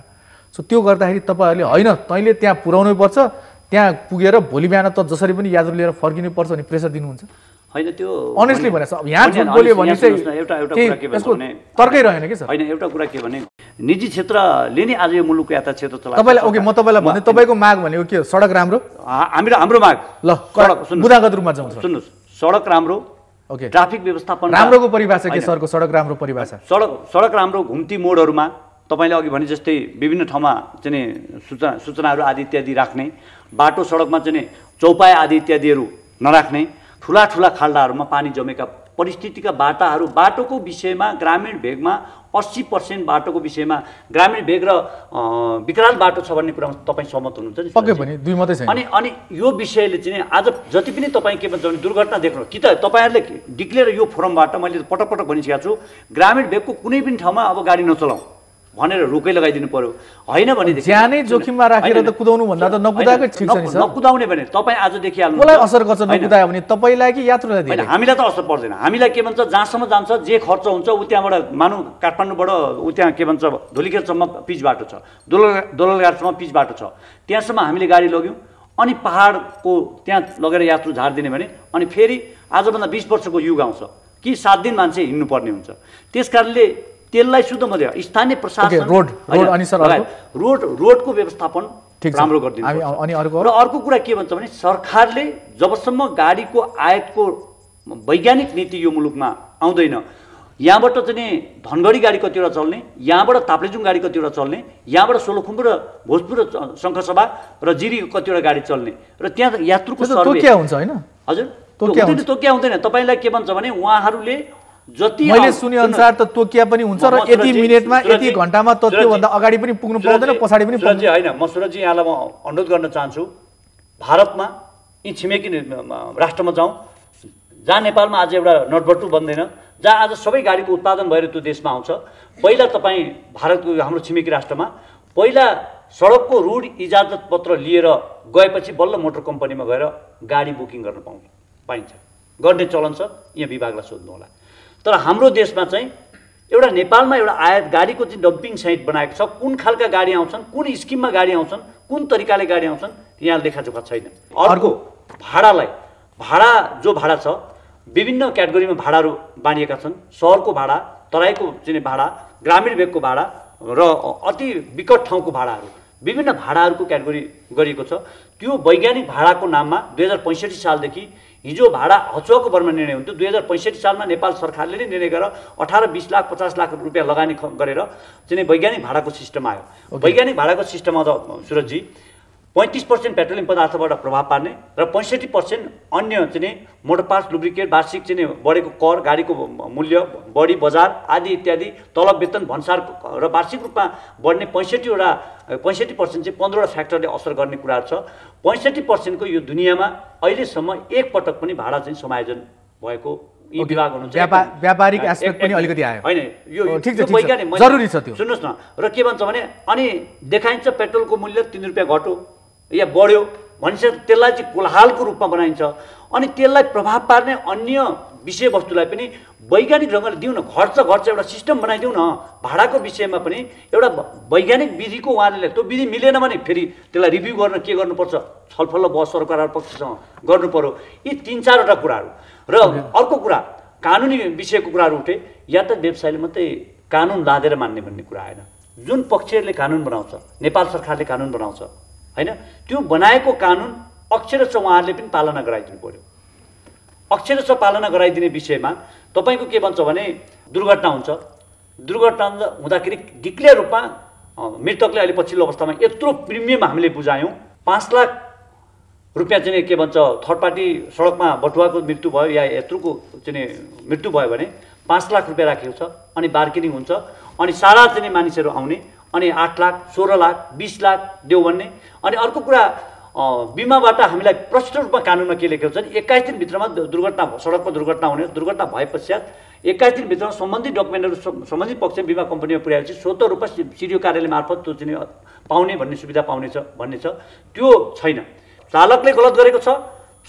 सो त्यो गर्दाखेरि तपाईँहरूले होइन तैँले त्यहाँ पुर्याउनै पर्छ त्यहाँ पुगेर भोलि बिहान त जसरी पनि यादव लिएर फर्किनै पर्छ भने प्रेसर दिनुहुन्छ होइन त्यो अनेस्टली भने यहाँ झुट बोल्यो भने चाहिँ एउटा एउटा कुरा के भने तर्कै रहेन कि सर होइन एउटा कुरा के भने निजी क्षेत्रले नै आज यो मुलुकको यातायात क्षेत्र चलाएको तपाईँलाई ओके म तपाईँलाई भने तपाईँको माग भनेको के हो सडक राम्रो हाम्रो हाम्रो माग ल सडक बुदागत रूपमा जाउँछ सुन्नुहोस् सडक राम्रो ओके ट्राफिक व्यवस्थापन राम्रोको परिभाषा के सरको सडक राम्रो परिभाषा सडक सडक राम्रो घुम्ती मोडहरूमा तपाईँले अघि भने जस्तै विभिन्न ठाउँमा चाहिँ सूचना सूचनाहरू आदि इत्यादि राख्ने बाटो सडकमा चाहिँ चौपाया आदि इत्यादिहरू नराख्ने ठुला ठुला खाल्डाहरूमा पानी जमेका परिस्थितिका बाटाहरू बाटोको विषयमा ग्रामीण भेगमा अस्सी पर्सेन्ट बाटोको विषयमा ग्रामीण भेग र विकराल बाटो छ भन्ने कुरामा तपाईँ सहमत हुनुहुन्छ नि पक्कै पनि दुई मात्रै छ अनि अनि यो विषयले चाहिँ आज जति पनि तपाईँ के भन्छ भने दुर्घटना देख्नु कि त तपाईँहरूले डिक्लेयर यो फोरमबाट मैले पटक पटक भनिसकेको छु ग्रामीण भेगको कुनै पनि ठाउँमा अब गाडी नचलाउँ भनेर रोकै लगाइदिनु पर्यो होइन भनेदेखि ज्यानै जोखिममा राखेर त कुदाउनु भन्दा त नकुदाएकै ठिक छ नि नकुदाउने भने तपाईँ आजदेखि हाल्नु मलाई असर गर्छ नकुदायो भने तपाईँलाई कि यात्रुलाई होइन हामीलाई त असर पर्दैन हामीलाई के भन्छ जहाँसम्म जान्छ जे खर्च हुन्छ ऊ त्यहाँबाट मानौँ काठमाडौँबाट ऊ त्यहाँ के भन्छ धुलिखेलसम्म पिच बाटो छ दोल दोलगाटसम्म पिच बाटो छ त्यहाँसम्म हामीले गाडी लग्यौँ अनि पाहाडको त्यहाँ लगेर यात्रु झारिदिने भने अनि फेरि आजभन्दा बिस वर्षको युग आउँछ कि सात दिन मान्छे हिँड्नुपर्ने हुन्छ त्यस कारणले त्यसलाई शुद्ध मध्य स्थानीय प्रशासन रोड रोड रोडको व्यवस्थापन राम्रो गरिदिनु र अर्को कुरा के भन्छ भने सरकारले जबसम्म गाडीको आयातको वैज्ञानिक नीति यो मुलुकमा आउँदैन यहाँबाट चाहिँ धनगढी गाडी कतिवटा चल्ने यहाँबाट ताप्लेजुङ गाडी कतिवटा चल्ने यहाँबाट सोलोखुम्बु र भोजपुर र शङ्खरसभा र जिरी कतिवटा गाडी चल्ने र त्यहाँ यात्रुको सर्वे हुन्छ होइन हजुर तोकिया हुँदैन तपाईँलाई के भन्छ भने उहाँहरूले जति मैले सुने अनुसार त तोकिया पनि हुन्छ र यति मिनटमा यति घन्टामा त त्योभन्दा अगाडि पनि पुग्नु पाउँदैन पछाडि पनि होइन म सुरजी यहाँलाई म अनुरोध गर्न चाहन्छु भारतमा यी छिमेकी राष्ट्रमा जाउँ जहाँ नेपालमा आज एउटा नटबट्टु बन्दैन जहाँ आज सबै गाडीको उत्पादन भएर त्यो देशमा आउँछ पहिला तपाईँ भारतको हाम्रो छिमेकी राष्ट्रमा पहिला सडकको रुड इजाजत पत्र लिएर गएपछि बल्ल मोटर कम्पनीमा गएर गाडी बुकिङ गर्न पाउँछ पाइन्छ गर्ने चलन छ यहाँ विभागलाई सोध्नु होला तर हाम्रो देशमा चाहिँ एउटा नेपालमा एउटा आयात गाडीको चाहिँ डम्पिङ साइट बनाएको छ कुन खालका गाडी आउँछन् कुन स्किममा गाडी आउँछन् कुन तरिकाले गाडी आउँछन् यहाँ देखाजोखा छैन अर्को भाडालाई भाडा जो भाडा छ विभिन्न क्याटेगोरीमा भाडाहरू बाँडिएका छन् सहरको भाडा तराईको चाहिँ भाडा ग्रामीण भेगको भाडा र अति विकट ठाउँको भाडाहरू विभिन्न भाडाहरूको क्याटेगोरी गरिएको छ त्यो वैज्ञानिक भाडाको नाममा दुई हजार पैँसठी सालदेखि हिजो भाडा हचुवाको भरमा निर्णय हुन्थ्यो दुई हजार पैँसठी सालमा नेपाल सरकारले नै निर्णय गरेर अठार बिस लाख पचास लाख रुपियाँ लगानी गरेर चाहिँ वैज्ञानिक भाडाको सिस्टम आयो वैज्ञानिक भाडाको सिस्टम आउँदा सुरजजी पैँतिस पर्सेन्ट पेट्रोलियम पदार्थबाट प्रभाव पार्ने र पैँसठी पर्सेन्ट अन्य चाहिँ मोटर पार्ट्स लुब्रिकेट वार्षिक चाहिँ बढेको कर गाडीको मूल्य बढी बजार आदि इत्यादि तलब वेतन भन्सार र वार्षिक रूपमा बढ्ने पैँसठीवटा पैँसठी पर्सेन्ट चाहिँ पन्ध्रवटा फ्याक्टरले असर गर्ने कुराहरू छ पैँसठी पर्सेन्टको यो दुनियाँमा अहिलेसम्म एकपटक पनि भाडा चाहिँ समायोजन भएको छ त्यो सुन्नुहोस् न र के भन्छ भने अनि देखाइन्छ पेट्रोलको मूल्य तिन रुपियाँ घट्यो या बढ्यो भनेपछि त्यसलाई चाहिँ कोलाहालको रूपमा बनाइन्छ अनि त्यसलाई प्रभाव पार्ने अन्य विषयवस्तुलाई पनि वैज्ञानिक ढङ्गले दिउँ न घट्छ घट्छ एउटा सिस्टम बनाइदिउँ न भाडाको विषयमा पनि एउटा वैज्ञानिक विधिको उहाँले त्यो विधि मिलेन भने फेरि त्यसलाई रिभ्यू गर्न के गर्नुपर्छ छलफल बस सरकार पक्षसँग गर्नु पऱ्यो यी तिन चारवटा कुराहरू र अर्को कुरा कानुनी विषयको कुराहरू उठे या त व्यवसायले मात्रै कानुन लादेर मान्ने भन्ने कुरा आएन जुन पक्षहरूले कानुन बनाउँछ नेपाल सरकारले कानुन बनाउँछ होइन त्यो बनाएको कानुन अक्षरश उहाँहरूले पनि पालना गराइदिनु पऱ्यो अक्षरश पालना गराइदिने विषयमा तपाईँको के भन्छ भने दुर्घटना हुन्छ दुर्घटना हुँदाखेरि डिक्लियर रूपमा मृतकले अहिले पछिल्लो अवस्थामा यत्रो प्रिमियम हामीले बुझायौँ पाँच लाख रुपियाँ चाहिँ के भन्छ थर्ड पार्टी सडकमा बटुवाको मृत्यु भयो या यत्रोको चाहिँ मृत्यु भयो भने पाँच लाख रुपियाँ राखेको छ अनि बार्गेनिङ हुन्छ अनि सारा चाहिँ मानिसहरू आउने अनि आठ लाख सोह्र लाख बिस लाख देऊ भन्ने अनि अर्को कुरा बिमाबाट हामीलाई प्रष्ट रूपमा कानुनमा के लेखेको छ भने एक्काइस दिनभित्रमा दुर्घटना सडकमा दुर्घटना हुने दुर्घटना भए पश्चात एक्काइस दिनभित्रमा सम्बन्धित डकुमेन्टहरू सम्बन्धित पक्ष बिमा कम्पनीमा पुर्याएपछि स्वतः रूपमा सिडिओ कार्यालय मार्फत चाहिँ पाउने भन्ने सुविधा पाउनेछ भन्ने छ त्यो छैन चालकले गलत गरेको छ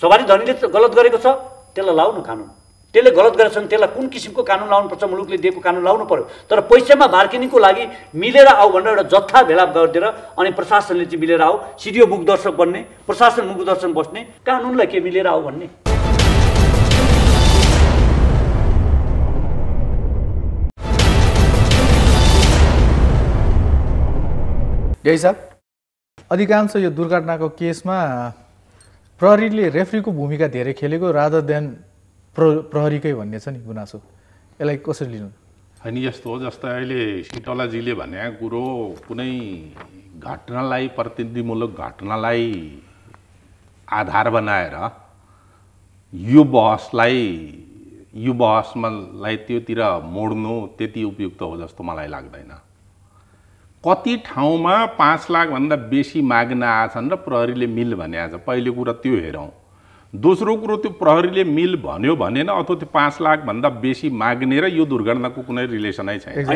सवारी धनीले गलत गरेको छ त्यसलाई लाउनु कानुन त्यसले गलत गरेका छन् त्यसलाई कुन किसिमको कानुन लाउनुपर्छ मुलुकले दिएको कानुन लाउनु पऱ्यो तर पैसामा बार्किनिङको लागि मिलेर आऊ भनेर एउटा जत्था भेला गरिदिएर अनि प्रशासनले चाहिँ मिलेर आऊ सिडिओ मुखदर्शक बन्ने प्रशासन मुखदर्शन बस्ने कानुनलाई के मिलेर आऊ भन्ने यही साहब अधिकांश यो दुर्घटनाको केसमा प्रहरीले रेफ्रीको भूमिका धेरै खेलेको राधा देन प्र प्रहरीकै भन्ने छ नि गुनासो यसलाई कसरी लिनु होइन यस्तो हो जस्तै अहिले सिटलाजीले भने कुरो कुनै घटनालाई प्रतिनिधिमूलक घटनालाई आधार बनाएर यो बहसलाई यो बहसमालाई त्योतिर मोड्नु त्यति उपयुक्त हो जस्तो मलाई लाग्दैन कति ठाउँमा पाँच लाखभन्दा बेसी माग्न आएछन् र प्रहरीले मिल भने आज पहिलो कुरा त्यो हेरौँ दोस्रो कुरो त्यो प्रहरीले मिल भन्यो भनेन अथवा त्यो पाँच लाखभन्दा बेसी माग्ने र यो दुर्घटनाको कुनै रिलेसनै छैन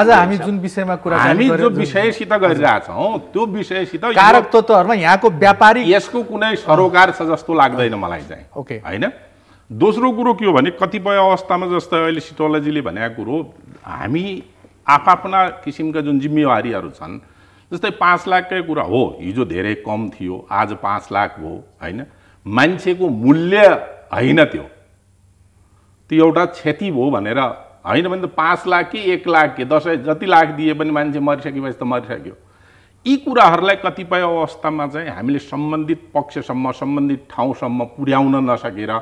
आज हामी जुन विषयमा कुरा हामी जो विषयसित गरिरहेछौँ त्यो विषयसित कारक तत्त्वहरूमा यहाँको व्यापारी यसको कुनै सरोकार छ जस्तो लाग्दैन मलाई चाहिँ ओके होइन दोस्रो कुरो के हो भने कतिपय अवस्थामा जस्तै अहिले सिटोलोजीले भनेको कुरो हामी आफ्ना किसिमका जुन जिम्मेवारीहरू छन् जस्तै पाँच लाखकै कुरा हो हिजो धेरै कम थियो आज पाँच लाख भयो होइन मान्छेको मूल्य होइन त्यो त्यो एउटा क्षति भयो भनेर होइन भने त पाँच लाख कि एक लाख कि दसैँ जति लाख दिए पनि मान्छे मरिसकेपछि त मरिसक्यो यी कुराहरूलाई कतिपय अवस्थामा चाहिँ हामीले सम्बन्धित पक्षसम्म सम्बन्धित ठाउँसम्म पुर्याउन नसकेर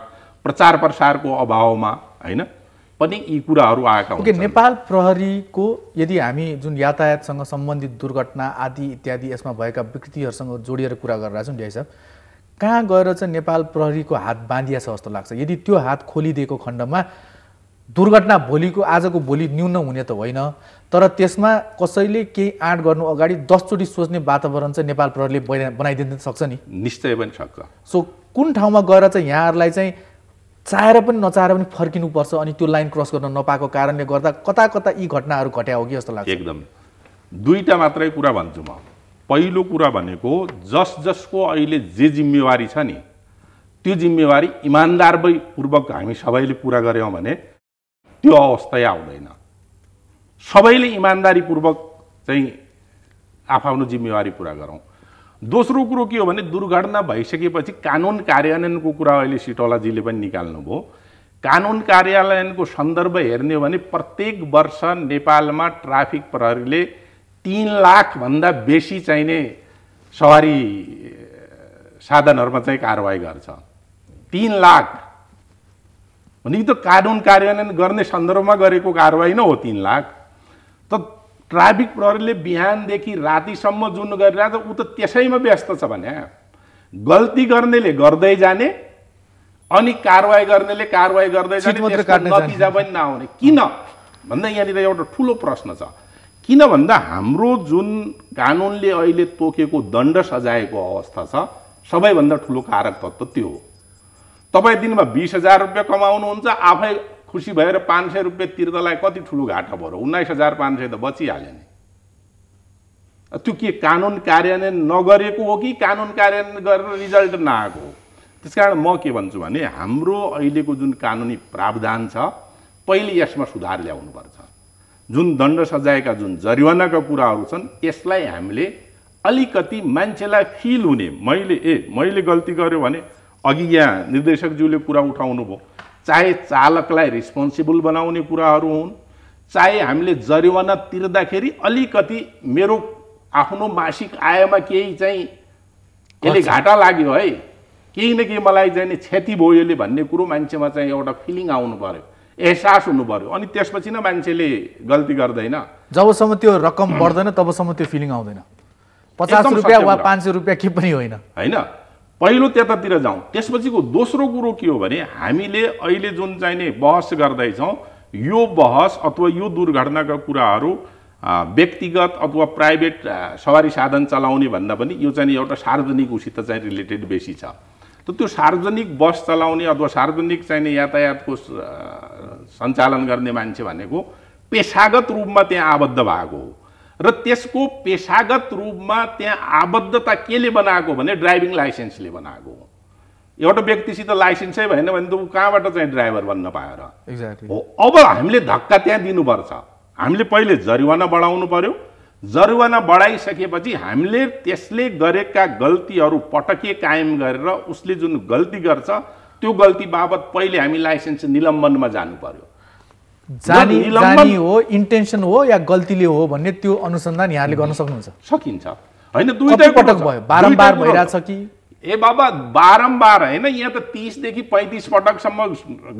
प्रचार प्रसारको अभावमा होइन पनि यी कुराहरू आएका okay, नेपाल प्रहरीको यदि हामी जुन यातायातसँग सम्बन्धित दुर्घटना आदि इत्यादि यसमा भएका विकृतिहरूसँग जोडिएर कुरा छौँ डिआई साहब कहाँ गएर चाहिँ नेपाल प्रहरीको हात बाँधिया छ जस्तो लाग्छ यदि त्यो हात खोलिदिएको खण्डमा दुर्घटना भोलिको आजको भोलि न्यून हुने त होइन तर त्यसमा कसैले केही आँट गर्नु अगाडि दसचोटि सोच्ने वातावरण चाहिँ नेपाल प्रहरीले बनाइदिन सक्छ नि निश्चय पनि सक्छ सो कुन ठाउँमा गएर चाहिँ यहाँहरूलाई चाहिँ चाहेर पनि नचाहेर पनि फर्किनुपर्छ अनि त्यो लाइन क्रस गर्न नपाएको कारणले गर्दा कता कता यी घटनाहरू घट्या हो कि जस्तो लाग्छ एकदम दुईवटा मात्रै कुरा भन्छु म पहिलो कुरा भनेको जस जसको अहिले जे जिम्मेवारी छ नि त्यो जिम्मेवारी इमान्दारपूर्वक हामी सबैले पुरा गऱ्यौँ भने त्यो अवस्था आउँदैन सबैले इमान्दारीपूर्वक चाहिँ आफ्नो जिम्मेवारी पुरा गरौँ दोस्रो कुरो के हो भने दुर्घटना भइसकेपछि कानुन कार्यान्वयनको कुरा अहिले सिटौलाजीले पनि निकाल्नुभयो कानुन कार्यालयनको सन्दर्भ हेर्ने हो भने प्रत्येक वर्ष नेपालमा ट्राफिक प्रहरीले तिन लाखभन्दा बेसी चाहिने सवारी साधनहरूमा चाहिँ कारवाही गर्छ तिन लाख भनेदेखि त कानुन कार्यान्वयन गर्ने सन्दर्भमा गरेको कारवाही नै हो तिन लाख त ट्राफिक प्रहरीले बिहानदेखि रातिसम्म जुन गरिरहेको ऊ त त्यसैमा व्यस्त छ भने गल्ती गर्नेले गर्दै जाने अनि कारवाही गर्नेले कारवाही गर्दै जाने नतिजा पनि नआउने किन भन्दा यहाँनिर एउटा ठुलो प्रश्न छ किन भन्दा हाम्रो जुन कानुनले अहिले तोकेको दण्ड सजाएको अवस्था छ सबैभन्दा ठुलो कारक तत्त्व त्यो हो तपाईँ दिनमा बिस हजार रुपियाँ कमाउनुहुन्छ आफै खुसी भएर पाँच सय रुपियाँ तिर्दालाई कति ठुलो घाटा भयो उन्नाइस हजार पाँच सय त बचिहाल्यो नि त्यो के कानुन कार्यान्वयन नगरेको हो कि कानुन कार्यान्वयन गरेर रिजल्ट नआएको हो त्यस कारण म के भन्छु भने हाम्रो अहिलेको जुन कानुनी प्रावधान छ पहिले यसमा सुधार ल्याउनुपर्छ जुन दण्ड सजायका जुन जरिवानाका कुराहरू छन् यसलाई हामीले अलिकति मान्छेलाई फिल हुने मैले ए मैले गल्ती गऱ्यो भने अघि यहाँ निर्देशकज्यूले कुरा उठाउनु भयो चाहे चालकलाई रिस्पोन्सिबल बनाउने कुराहरू हुन् चाहे हामीले जरिवाना तिर्दाखेरि अलिकति मेरो आफ्नो मासिक आयमा केही चाहिँ यसले घाटा लाग्यो है केही न केही मलाई चाहिँ क्षति भयो यसले भन्ने कुरो मान्छेमा चाहिँ एउटा फिलिङ आउनु पऱ्यो एहसास हुनु पऱ्यो अनि त्यसपछि नै मान्छेले गल्ती गर्दैन जबसम्म त्यो रकम बढ्दैन तबसम्म त्यो फिलिङ आउँदैन पचास रुपियाँ वा पाँच सय रुपियाँ के पनि होइन होइन पहिलो त्यतातिर जाउँ त्यसपछिको दोस्रो कुरो के हो भने हामीले अहिले जुन चाहिँ नि बहस गर्दैछौँ यो बहस अथवा यो दुर्घटनाका कुराहरू व्यक्तिगत अथवा प्राइभेट सवारी साधन चलाउने भन्दा पनि यो चाहिँ एउटा सार्वजनिक उसित चाहिँ रिलेटेड बेसी छ त त्यो सार्वजनिक बस चलाउने अथवा सार्वजनिक चाहिने यातायातको सञ्चालन गर्ने मान्छे भनेको पेसागत रूपमा त्यहाँ आबद्ध भएको हो र त्यसको पेसागत रूपमा त्यहाँ आबद्धता केले बनाएको भने ड्राइभिङ लाइसेन्सले बनाएको हो एउटा व्यक्तिसित लाइसेन्सै भएन भने त ऊ कहाँबाट चाहिँ ड्राइभर बन्न पाएर एक्ज्याक्टली हो अब हामीले धक्का त्यहाँ दिनुपर्छ हामीले पहिले जरिवाना बढाउनु पर्यो जरिवाना बढाइसकेपछि हामीले त्यसले गरेका गल्तीहरू पटके कायम गरेर उसले जुन गल्ती गर्छ त्यो गल्ती बाबत पहिले हामी लाइसेन्स निलम्बनमा जानु पर्यो जानी जानी हो इन्टेन्सन हो या गल्तीले हो भन्ने त्यो अनुसन्धान यहाँले गर्न सक्नुहुन्छ सकिन्छ होइन दुईटै पटक भयो बारम्बार भइरहेछ कि ए बाबा बारम्बार होइन यहाँ त तिसदेखि पैँतिस पटकसम्म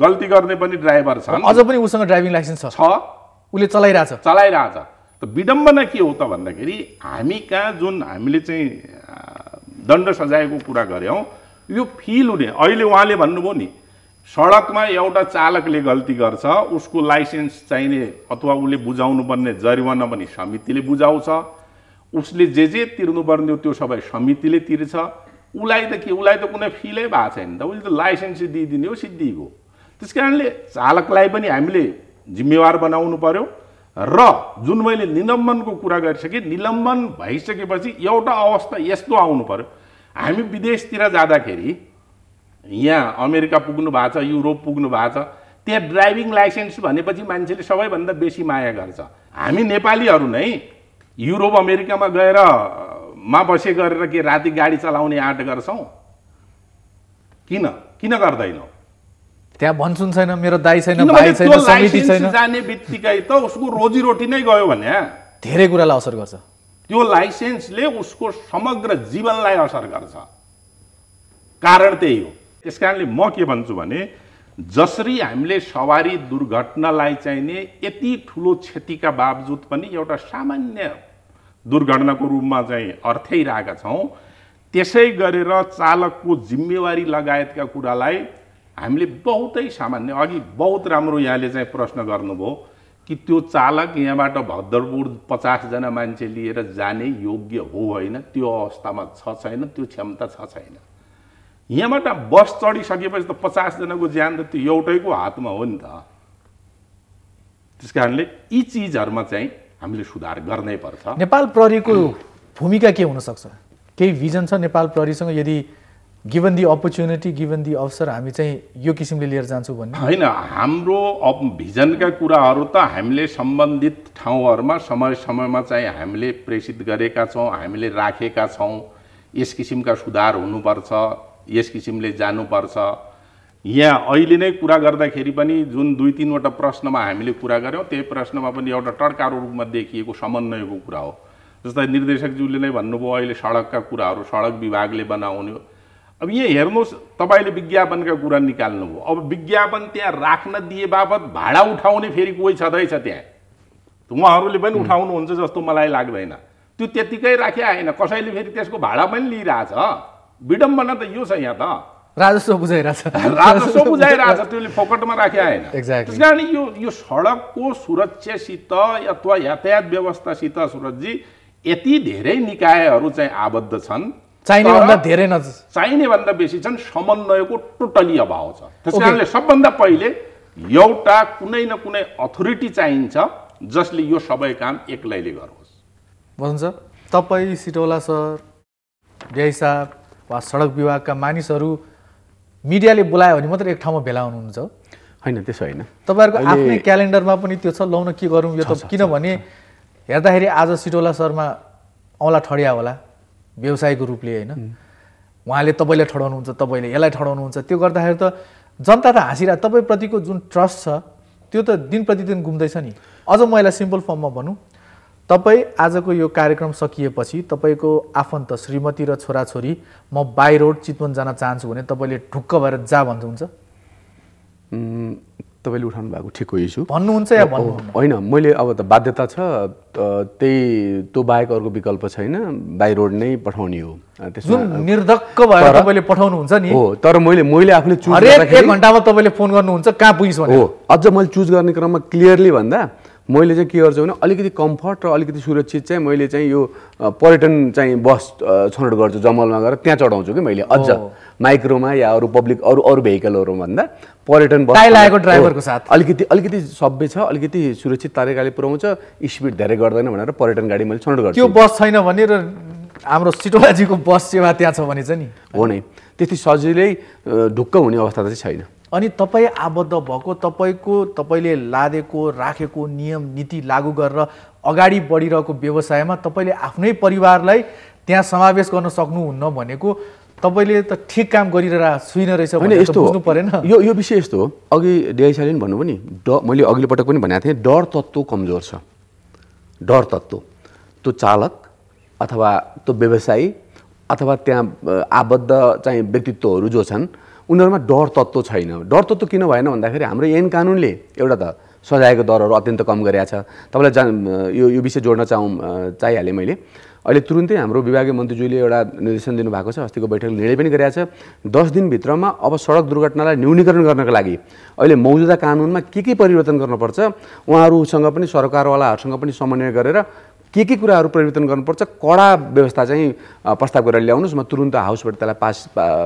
गल्ती गर्ने पनि ड्राइभर छ अझ पनि उसँग ड्राइभिङ लाइसेन्स छ उसले चलाइरहेछ चलाइरहेछ त विडम्बना के हो त भन्दाखेरि हामी कहाँ जुन हामीले चाहिँ दण्ड सजायको कुरा गऱ्यौँ यो फिल हुने अहिले उहाँले भन्नुभयो नि सडकमा एउटा चालकले गल्ती गर्छ उसको लाइसेन्स चाहिने अथवा उसले बुझाउनुपर्ने जरिवाना पनि समितिले बुझाउँछ उसले जे जे तिर्नुपर्ने त्यो सबै समितिले तिर्छ उसलाई त के उसलाई त कुनै फिलै भएको छैन त उसले त लाइसेन्सै दिइदिने हो सिद्धि त्यस कारणले चालकलाई पनि हामीले जिम्मेवार बनाउनु पर्यो र जुन मैले निलम्बनको कुरा गरिसकेँ निलम्बन भइसकेपछि एउटा अवस्था यस्तो आउनु पर्यो हामी विदेशतिर जाँदाखेरि यहाँ अमेरिका पुग्नु भएको छ युरोप पुग्नु भएको छ त्यहाँ ड्राइभिङ लाइसेन्स भनेपछि मान्छेले सबैभन्दा बेसी माया गर्छ हामी नेपालीहरू नै युरोप अमेरिकामा गएर मा बसे गरेर के राति गाडी चलाउने आँट गर्छौँ किन किन गर्दैनौ त्यहाँ भन्छुन् छैन मेरो दाई छैन जाने बित्तिकै त उसको रोजीरोटी नै गयो भने धेरै कुरालाई असर गर्छ त्यो लाइसेन्सले उसको समग्र जीवनलाई असर गर्छ कारण त्यही हो यस कारणले म के भन्छु भने जसरी हामीले सवारी दुर्घटनालाई चाहिने यति ठुलो क्षतिका बावजुद पनि एउटा सामान्य दुर्घटनाको रूपमा चाहिँ अर्थ्याइरहेका छौँ त्यसै गरेर चालकको जिम्मेवारी लगायतका कुरालाई हामीले बहुतै सामान्य अघि बहुत राम्रो यहाँले चाहिँ प्रश्न गर्नुभयो कि त्यो चालक यहाँबाट भद्रपुर पचासजना मान्छे लिएर जाने योग्य हो होइन त्यो अवस्थामा छ छैन त्यो क्षमता छ छैन यहाँबाट बस चढिसकेपछि त पचासजनाको ज्यान त त्यो एउटैको हातमा हो नि त त्यस कारणले यी चिजहरूमा चाहिँ हामीले सुधार गर्नै पर्छ नेपाल प्रहरीको भूमिका के हुनसक्छ केही भिजन छ नेपाल प्रहरीसँग यदि given the opportunity given the अवसर हामी चाहिँ यो किसिमले लिएर जान्छौँ भन्ने होइन हाम्रो भिजनका कुराहरू त हामीले सम्बन्धित ठाउँहरूमा समय समयमा चाहिँ हामीले प्रेषित गरेका छौँ हामीले राखेका छौँ यस किसिमका सुधार हुनुपर्छ यस किसिमले जानुपर्छ यहाँ अहिले नै कुरा गर्दाखेरि पनि जुन दुई तिनवटा प्रश्नमा हामीले कुरा गऱ्यौँ त्यही प्रश्नमा पनि एउटा टड्कारो रूपमा देखिएको समन्वयको कुरा हो जस्तै निर्देशकज्यूले नै भन्नुभयो अहिले सडकका कुराहरू सडक विभागले बनाउने अब यहाँ हेर्नुहोस् तपाईँले विज्ञापनका कुरा निकाल्नुभयो अब विज्ञापन त्यहाँ राख्न दिए बापत भाडा उठाउने फेरि कोही छँदैछ त्यहाँ उहाँहरूले पनि उठाउनुहुन्छ जस्तो मलाई लाग्दैन त्यो त्यतिकै राखे आएन कसैले फेरि त्यसको भाडा पनि लिइरहेछ विडम्बना त यो छ यहाँ त राजस्व बुझाइरहेछ राजस्व बुझाइरहेछ त्यसले फोकटमा राखे आएन त्यस कारण यो यो सडकको सुरक्षासित अथवा यातायात व्यवस्थासित सुरजी यति धेरै निकायहरू चाहिँ आबद्ध छन् चाहिनेभन्दा धेरै न चाहिनेभन्दा बेसी छन् समन्वयको टोटली अभाव छ त्यस कारणले सबभन्दा पहिले एउटा कुनै न कुनै अथोरिटी चाहिन्छ जसले यो सबै काम एक्लैले गरोस् भन्छ तपाईँ सिटौला सर साहब वा सडक विभागका मानिसहरू मिडियाले बोलायो भने मात्रै एक ठाउँमा भेला हुनुहुन्छ होइन त्यसो होइन तपाईँहरूको आफ्नै क्यालेन्डरमा पनि त्यो छ लाउन के गरौँ यो त किनभने हेर्दाखेरि आज सिटोला शर्मा औँला ठडिया होला व्यवसायको रूपले होइन उहाँले तपाईँले ठडाउनुहुन्छ तपाईँले यसलाई ठडाउनुहुन्छ त्यो गर्दाखेरि त जनता त हाँसिरहेको तपाईँप्रतिको जुन ट्रस्ट छ त्यो त दिन प्रतिदिन गुम्दैछ नि अझ म यसलाई सिम्पल फर्ममा भनौँ तपाईँ आजको यो कार्यक्रम सकिएपछि तपाईँको आफन्त श्रीमती र छोराछोरी म बाई रोड चितवन जान चाहन्छु भने तपाईँले ढुक्क भएर जा भन्नुहुन्छ तपाईँले उठाउनु भएको ठिक हो इस्यु भन्नुहुन्छ या भन्नु होइन मैले अब त बाध्यता छ त्यही त्यो बाहेक अर्को विकल्प छैन बाई रोड नै पठाउने हो जुन निर्धक्क भएर तपाईँले पठाउनुहुन्छ नि हो तर मैले मैले आफूले चुज एक घन्टामा तपाईँले फोन गर्नुहुन्छ कहाँ पुगिस हो अझ मैले चुज गर्ने क्रममा क्लियरली भन्दा मैले चाहिँ के गर्छु भने अलिकति कम्फर्ट र अलिकति सुरक्षित चाहिँ मैले चाहिँ यो पर्यटन चाहिँ बस छनौट गर्छु जङ्गलमा गएर त्यहाँ चढाउँछु कि मैले अझ माइक्रोमा या अरू पब्लिक अरू अरू भन्दा पर्यटन बस लागेको ड्राइभरको साथ अलिकति अलिकति सभ्य छ अलिकति सुरक्षित तरिकाले पुऱ्याउँछ स्पिड धेरै गर्दैन भनेर पर्यटन गाडी मैले छनौट गर्छु त्यो बस छैन भने र हाम्रो सिटोलाजीको बस सेवा त्यहाँ छ भने चाहिँ नि हो नै त्यति सजिलै ढुक्क हुने अवस्था चाहिँ छैन अनि तपाईँ आबद्ध भएको तपाईँको तपाईँले लादेको राखेको नियम नीति लागू गरेर अगाडि बढिरहेको व्यवसायमा तपाईँले आफ्नै परिवारलाई त्यहाँ समावेश गर्न सक्नुहुन्न भनेको तपाईँले त ठिक काम गरिरहेर छुइनँ रहेछ भने यस्तो हुनु परेन यो यो विषय यस्तो हो अघि डिआइसाले पनि भन्नु नि ड मैले अघिल्लो पटक पनि भनेको थिएँ डर तत्त्व कमजोर छ डर तत्त्व त्यो चालक अथवा त्यो व्यवसायी अथवा त्यहाँ आबद्ध चाहिँ व्यक्तित्वहरू जो छन् उनीहरूमा डर तत्त्व छैन डर तत्त्व किन भएन भन्दाखेरि हाम्रो ऐन कानुनले एउटा त सजायको दरहरू अत्यन्त कम गरिरहेको छ तपाईँलाई जान यो यो विषय जोड्न चाहँ चाहिहालेँ मैले अहिले तुरुन्तै हाम्रो विभागीय मन्त्रीज्यूले एउटा निर्देशन दिनुभएको छ अस्तिको बैठकले निर्णय पनि गरेका छ दस दिनभित्रमा अब सडक दुर्घटनालाई न्यूनीकरण गर्नको लागि अहिले मौजुदा कानुनमा के के परिवर्तन गर्नुपर्छ उहाँहरूसँग पनि सरकारवालाहरूसँग पनि समन्वय गरेर के के कुराहरू परिवर्तन गर्नुपर्छ कडा व्यवस्था चाहिँ प्रस्ताव गरेर ल्याउनुहोस् म तुरुन्त हाउसबाट त्यसलाई पास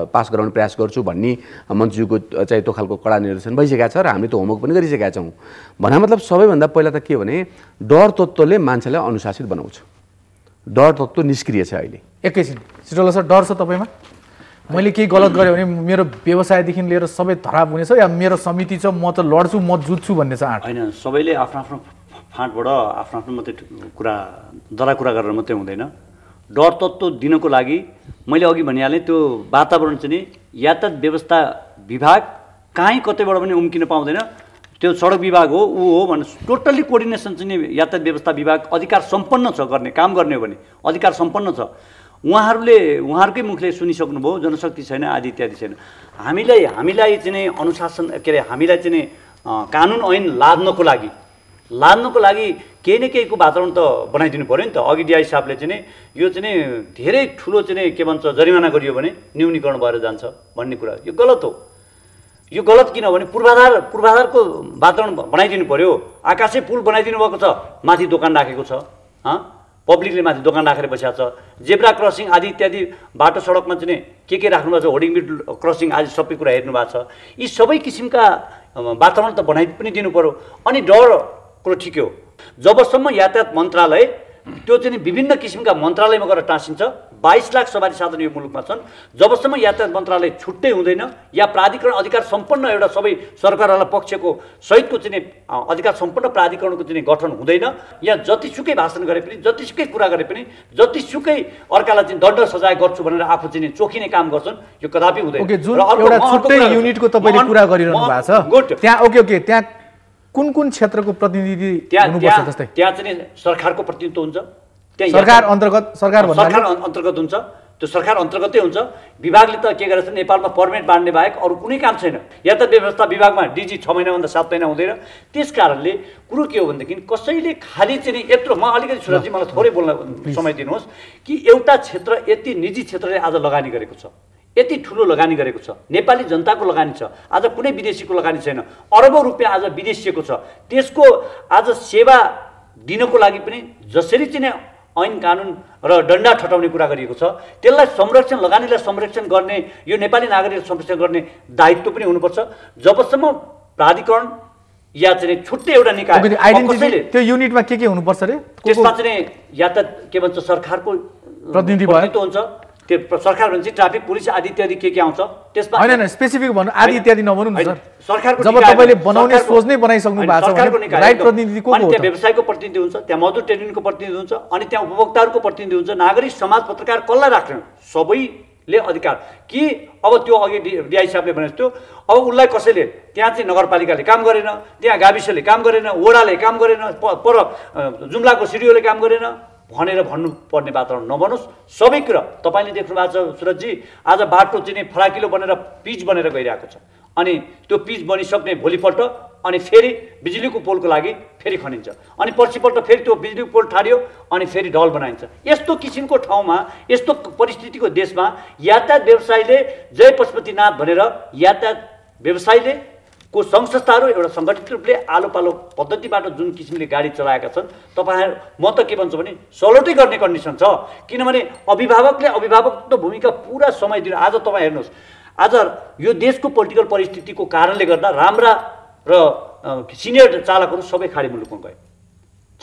पास गराउने प्रयास गर्छु भन्ने मन्त्रीज्यूको चाहिँ त्यो खालको कडा निर्देशन भइसकेको छ र हामीले त्यो होमवर्क पनि गरिसकेका छौँ भन्न मतलब सबैभन्दा पहिला त के भने डर तत्त्वले मान्छेलाई अनुशासित बनाउँछ डर तत्त्व निष्क्रिय छ अहिले एकैछिन सिटोला सर डर छ तपाईँमा मैले केही गलत गरेँ भने मेरो व्यवसायदेखि लिएर सबै धराप हुनेछ या मेरो समिति छ म त लड्छु म जुत्छु भन्ने छ होइन सबैले आफ्नो आफ्नो फाँटबाट आफ्नो आफ्नो मात्रै कुरा दरा कुरा गरेर मात्रै हुँदैन डर तत्त्व दिनको लागि मैले अघि भनिहालेँ त्यो वातावरण चाहिँ नि यातायात व्यवस्था विभाग काहीँ कतैबाट पनि उम्किन पाउँदैन त्यो सडक विभाग हो ऊ हो भने टोटल्ली कोर्डिनेसन चाहिँ नि यातायात व्यवस्था विभाग अधिकार सम्पन्न छ गर्ने काम गर्ने हो भने अधिकार सम्पन्न छ उहाँहरूले उहाँहरूकै मुखले सुनिसक्नुभयो जनशक्ति छैन आदि इत्यादि छैन हामीलाई हामीलाई चाहिँ अनुशासन के अरे हामीलाई चाहिँ कानुन ऐन लाद्नको लागि लान्नुको लागि केही न केहीको वातावरण त बनाइदिनु पऱ्यो नि त अघि डिआई साहबले चाहिँ यो चाहिँ धेरै ठुलो चाहिँ के भन्छ जरिमाना गरियो भने न्यूनीकरण भएर जान्छ भन्ने कुरा यो गलत हो यो गलत किनभने पूर्वाधार पूर्वाधारको वातावरण बनाइदिनु पऱ्यो आकाशै पुल बनाइदिनु भएको छ माथि दोकान राखेको छ पब्लिकले माथि दोकान राखेर बसिरहेको छ जेब्रा क्रसिङ आदि इत्यादि बाटो सडकमा चाहिँ के के राख्नु भएको छ होर्डिङ बिट क्रसिङ आदि सबै कुरा हेर्नु भएको छ यी सबै किसिमका वातावरण त बनाइ पनि दिनु पऱ्यो अनि डर कुरो ठिकै हो जबसम्म यातायात मन्त्रालय त्यो चाहिँ विभिन्न किसिमका मन्त्रालयमा गएर टाँसिन्छ बाइस लाख सवारी साधन यो मुलुकमा छन् जबसम्म यातायात मन्त्रालय छुट्टै हुँदैन या प्राधिकरण अधिकार सम्पन्न एउटा सबै सरकारवाला पक्षको सहितको चाहिँ अधिकार सम्पन्न प्राधिकरणको चाहिँ गठन हुँदैन या जतिसुकै भाषण गरे पनि जतिसुकै कुरा गरे पनि जतिसुकै अर्कालाई चाहिँ दण्ड सजाय गर्छु भनेर आफू चाहिँ चोखिने काम गर्छन् यो कदापि हुँदैन त्यहाँ त्यहाँ ओके ओके कुन कुन क्षेत्रको प्रतिनिधि हुनुपर्छ जस्तै त्यहाँ चाहिँ सरकारको प्रतिनिधित्व हुन्छ त्यहाँ सरकार अन्तर्गत सरकार सरकार अन्तर्गत हुन्छ त्यो सरकार अन्तर्गतै हुन्छ विभागले त के गरेछ नेपालमा पर्मेन्ट बाँड्ने बाहेक अरू कुनै काम छैन या त व्यवस्था विभागमा डिजी छ महिनाभन्दा सात महिना हुँदैन त्यस कारणले कुरो के हो भनेदेखि कसैले खालि चाहिँ यत्रो म अलिकति सुरजी मलाई थोरै बोल्न समय दिनुहोस् कि एउटा क्षेत्र यति निजी क्षेत्रले आज लगानी गरेको छ यति ठुलो लगानी गरेको छ नेपाली जनताको लगानी छ आज कुनै विदेशीको लगानी छैन अरबौँ रुपियाँ आज विदेशिएको छ त्यसको आज सेवा दिनको लागि पनि जसरी चाहिँ ऐन कानुन र डन्डा ठटाउने कुरा गरिएको छ त्यसलाई संरक्षण लगानीलाई संरक्षण गर्ने यो नेपाली नागरिकलाई संरक्षण गर्ने दायित्व पनि हुनुपर्छ जबसम्म प्राधिकरण या चाहिँ छुट्टै एउटा निकाय त्यो युनिटमा के के हुनुपर्छ त्यसमा चाहिँ या त के भन्छ सरकारको प्रतिनिधित्व हुन्छ त्यो सरकार भन्छ ट्राफिक पुलिस आदि इत्यादि के के आउँछ त्यसमा होइन स्पेसिफिक भन्नु आदि इत्यादि नभनु सरकारको जब तपाईँले बनाउने सोच नै बनाइसक्नु भएको छ राइट प्रतिनिधि को त्यहाँ व्यवसायको प्रतिनिधि हुन्छ त्यहाँ मजदुर ट्रेनिङको प्रतिनिधि हुन्छ अनि त्यहाँ उपभोक्ताहरूको प्रतिनिधि हुन्छ नागरिक समाज पत्रकार कसलाई राख्ने सबैले अधिकार कि अब त्यो अघि डिआई साहबले भने जस्तो अब उसलाई कसैले त्यहाँ चाहिँ नगरपालिकाले काम गरेन त्यहाँ गाविसले काम गरेन वडाले काम गरेन पर जुम्लाको सिडिओले काम गरेन भनेर भन्नुपर्ने वातावरण नबनोस् सबै कुरा तपाईँले देख्नु भएको छ सुरजी आज बाटो चाहिँ फराकिलो बनेर पिच बनेर गइरहेको छ अनि त्यो पिच बनिसक्ने भोलिपल्ट अनि फेरि बिजुलीको पोलको लागि फेरि खनिन्छ अनि पर्सिपल्ट फेरि त्यो बिजुलीको पोल ठाडियो अनि फेरि ढल बनाइन्छ यस्तो किसिमको ठाउँमा यस्तो परिस्थितिको देशमा यातायात व्यवसायले जय पशुपतिनाथ भनेर यातायात व्यवसायले को सङ्घ संस्थाहरू एउटा सङ्गठित रूपले आलो पालो पद्धतिबाट जुन किसिमले गाडी चलाएका छन् तपाईँहरू म त के भन्छु भने सलोटै गर्ने कन्डिसन छ किनभने अभिभावकले अभिभावकको भूमिका पुरा समय दिनु आज तपाईँ हेर्नुहोस् आज यो देशको पोलिटिकल परिस्थितिको कारणले गर्दा राम्रा र सिनियर चालकहरू सबै खाडी मुलुकमा गए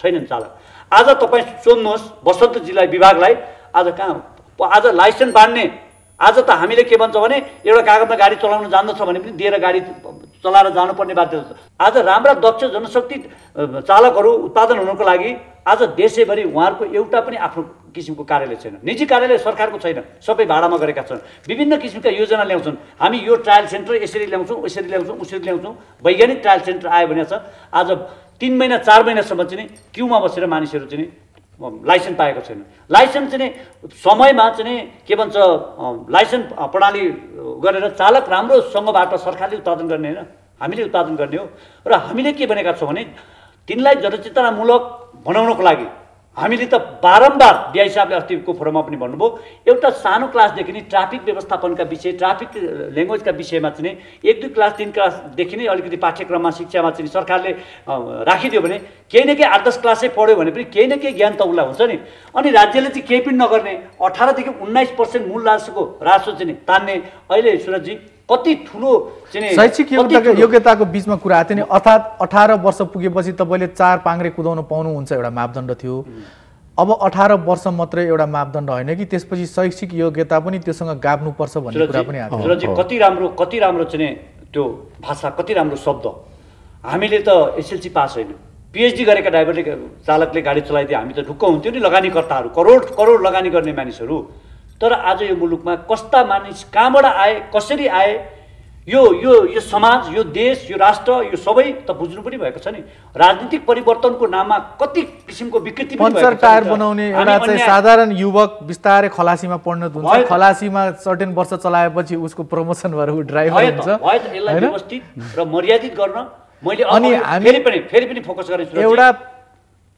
छैनन् चालक आज तपाईँ सोध्नुहोस् जिल्ला विभागलाई आज कहाँ आज लाइसेन्स बाँड्ने आज त हामीले के भन्छौँ भने एउटा कागजमा गाडी चलाउन जान्दछ भने पनि दिएर गाडी चलाएर जानुपर्ने बाध्यता छ आज राम्रा दक्ष जनशक्ति चालकहरू उत्पादन हुनको लागि आज देशैभरि उहाँहरूको एउटा पनि आफ्नो किसिमको कार्यालय छैन निजी कार्यालय सरकारको छैन सबै भाडामा गरेका छन् विभिन्न किसिमका योजना ल्याउँछन् हामी यो ट्रायल सेन्टर यसरी ल्याउँछौँ यसरी ल्याउँछौँ उसरी ल्याउँछौँ वैज्ञानिक ट्रायल सेन्टर आयो भने छ आज तिन महिना चार महिनासम्म चाहिँ क्युमा बसेर मानिसहरू चाहिँ लाइसेन्स पाएको छैन लाइसेन्स चाहिँ समयमा चाहिँ के भन्छ लाइसेन्स प्रणाली गरेर चालक राम्रोसँगबाट सरकारले उत्पादन गर्ने होइन हामीले उत्पादन गर्ने हो र हामीले के भनेका छौँ भने तिनलाई जनचेतनामूलक बनाउनको लागि हामीले त बारम्बार डिआई साहबले अस्तिको फोरममा पनि भन्नुभयो एउटा सानो क्लासदेखि नै ट्राफिक व्यवस्थापनका विषय ट्राफिक ल्याङ्ग्वेजका विषयमा चाहिँ एक दुई क्लास तिन क्लासदेखि नै अलिकति पाठ्यक्रममा शिक्षामा चाहिँ सरकारले राखिदियो भने केही न केही आठ दस क्लासै पढ्यो भने पनि केही न केही ज्ञान त उसलाई हुन्छ नि अनि राज्यले चाहिँ केही पनि नगर्ने अठारदेखि उन्नाइस पर्सेन्ट मूल राजस्वको राजस्व चाहिँ तान्ने अहिले सुरजी कति ठुलो शैक्षिक योग्यताको योग्यताको बिचमा कुरा आएको थियो नि अर्थात् अठार वर्ष पुगेपछि तपाईँले चार पाङ्रे कुदाउनु पाउनुहुन्छ एउटा मापदण्ड थियो अब अठार वर्ष मात्रै एउटा मापदण्ड होइन कि त्यसपछि शैक्षिक योग्यता पनि त्योसँग गाभ्नुपर्छ भन्ने कुरा पनि आएको कति राम्रो कति राम्रो चाहिँ त्यो भाषा कति राम्रो शब्द हामीले त एसएलसी पास होइन पिएचडी गरेका ड्राइभरले चालकले गाडी चलाइदिए हामी त ढुक्क हुन्थ्यो नि लगानीकर्ताहरू करोड करोड लगानी गर्ने मानिसहरू तर आज यो मुलुकमा कस्ता मानिस कहाँबाट आए कसरी आए यो यो यो समाज यो देश यो राष्ट्र यो सबै त बुझ्नु पनि भएको छ नि राजनीतिक परिवर्तनको नाममा कति किसिमको विकृति पञ्चर टायर बनाउने एउटा चाहिँ साधारण युवक बिस्तारै खलासीमा पढ्न हुन्छ खलासीमा सर्टेन वर्ष चलाएपछि उसको प्रमोसन भएर ऊ ड्राइभर हुन्छ यसलाई व्यवस्थित र मर्यादित गर्न मैले अनि हामी पनि फेरि पनि फोकस गरेको छु एउटा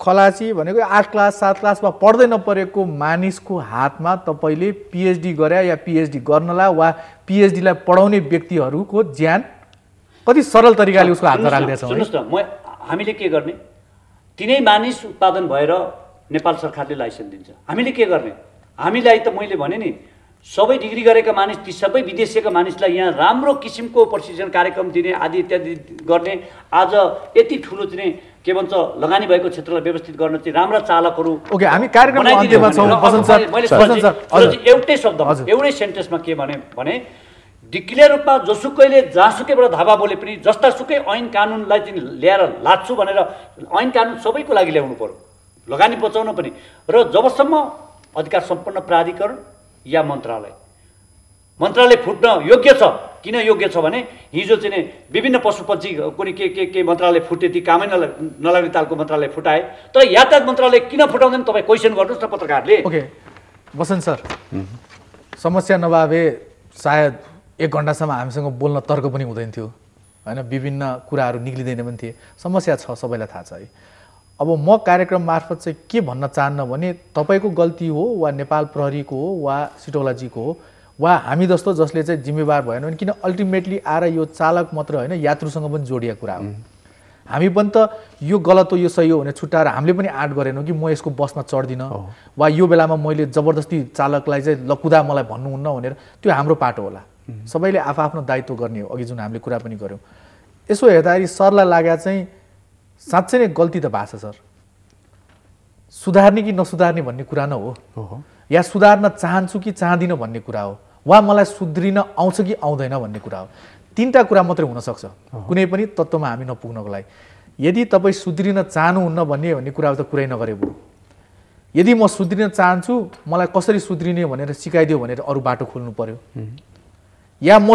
खलासी भनेको आठ क्लास सात क्लासमा पढ्दै नपरेको मानिसको हातमा तपाईँले पिएचडी गरे या पिएचडी गर्नलाई वा पिएचडीलाई पढाउने व्यक्तिहरूको ज्यान कति सरल तरिकाले उसको हातमा राख्दैछ सुन्नुहोस् न म हामीले के गर्ने तिनै मानिस उत्पादन भएर नेपाल सरकारले लाइसेन्स दिन्छ हामीले के गर्ने हामीलाई त मैले भने नि सबै डिग्री गरेका मानिस ती सबै विदेशीका मानिसलाई यहाँ राम्रो किसिमको प्रशिक्षण कार्यक्रम दिने आदि इत्यादि गर्ने आज यति ठुलो चाहिँ के भन्छ लगानी भएको क्षेत्रलाई व्यवस्थित गर्न चाहिँ राम्रा चालकहरू ओके हामी एउटै शब्द एउटै सेन्टेन्समा के भने भने डिक्लियर रूपमा जोसुकैले जहाँसुकैबाट धाबा बोले पनि जस्तासुकै ऐन कानुनलाई चाहिँ ल्याएर लाद्छु भनेर ऐन कानुन सबैको लागि ल्याउनु पऱ्यो लगानी बचाउन पनि र जबसम्म अधिकार सम्पन्न प्राधिकरण या मन्त्रालय मन्त्रालय फुट्न योग्य छ किन योग्य छ भने हिजो चाहिँ विभिन्न पशु पक्षी कुनै के के के मन्त्रालय फुटे ती कामै नला नलाग्ने तालको मन्त्रालय फुटाए तर यातायात मन्त्रालय किन फुटाउँदैन तपाईँ क्वेसन गर्नुहोस् न पत्रकारले ओके वसन्त सर समस्या नभए सायद एक घन्टासम्म हामीसँग बोल्न तर्क पनि हुँदैन थियो होइन विभिन्न कुराहरू निक्लिँदैन पनि थिए समस्या छ सबैलाई थाहा छ है अब म कार्यक्रम मार्फत चाहिँ के भन्न चाहन्न भने तपाईँको गल्ती हो वा नेपाल प्रहरीको हो वा सिटौलाजीको हो वा हामी जस्तो जसले चाहिँ जिम्मेवार भएन भने किन अल्टिमेटली आएर यो चालक मात्र होइन यात्रुसँग पनि जोडिएको कुरा हो हामी पनि त यो गलत हो यो सही हो भने छुट्याएर हामीले पनि आँट गरेनौँ कि म यसको बसमा चढ्दिनँ वा यो बेलामा मैले जबरजस्ती चालकलाई चाहिँ लकुदा मलाई भन्नुहुन्न भनेर त्यो हाम्रो पाटो होला सबैले आफआफ्नो दायित्व गर्ने हो अघि जुन हामीले कुरा पनि गऱ्यौँ यसो हेर्दाखेरि सरलाई लाग्या चाहिँ साँच्चै नै गल्ती त भएको छ सर सुधार्ने कि नसुधार्ने भन्ने कुरा न हो या सुधार्न चाहन्छु कि चाहदिनँ भन्ने कुरा हो वा मलाई सुध्रिन आउँछ कि आउँदैन भन्ने कुरा हो तिनवटा कुरा मात्रै हुनसक्छ कुनै पनि तत्त्वमा हामी नपुग्नको लागि यदि तपाईँ सुध्रिन चाहनुहुन्न भन्ने भन्ने कुरा त कुरै नगरे बरु यदि म सुध्रिन चाहन्छु मलाई कसरी सुध्रिने भनेर सिकाइदियो भनेर अरू बाटो खोल्नु पर्यो या म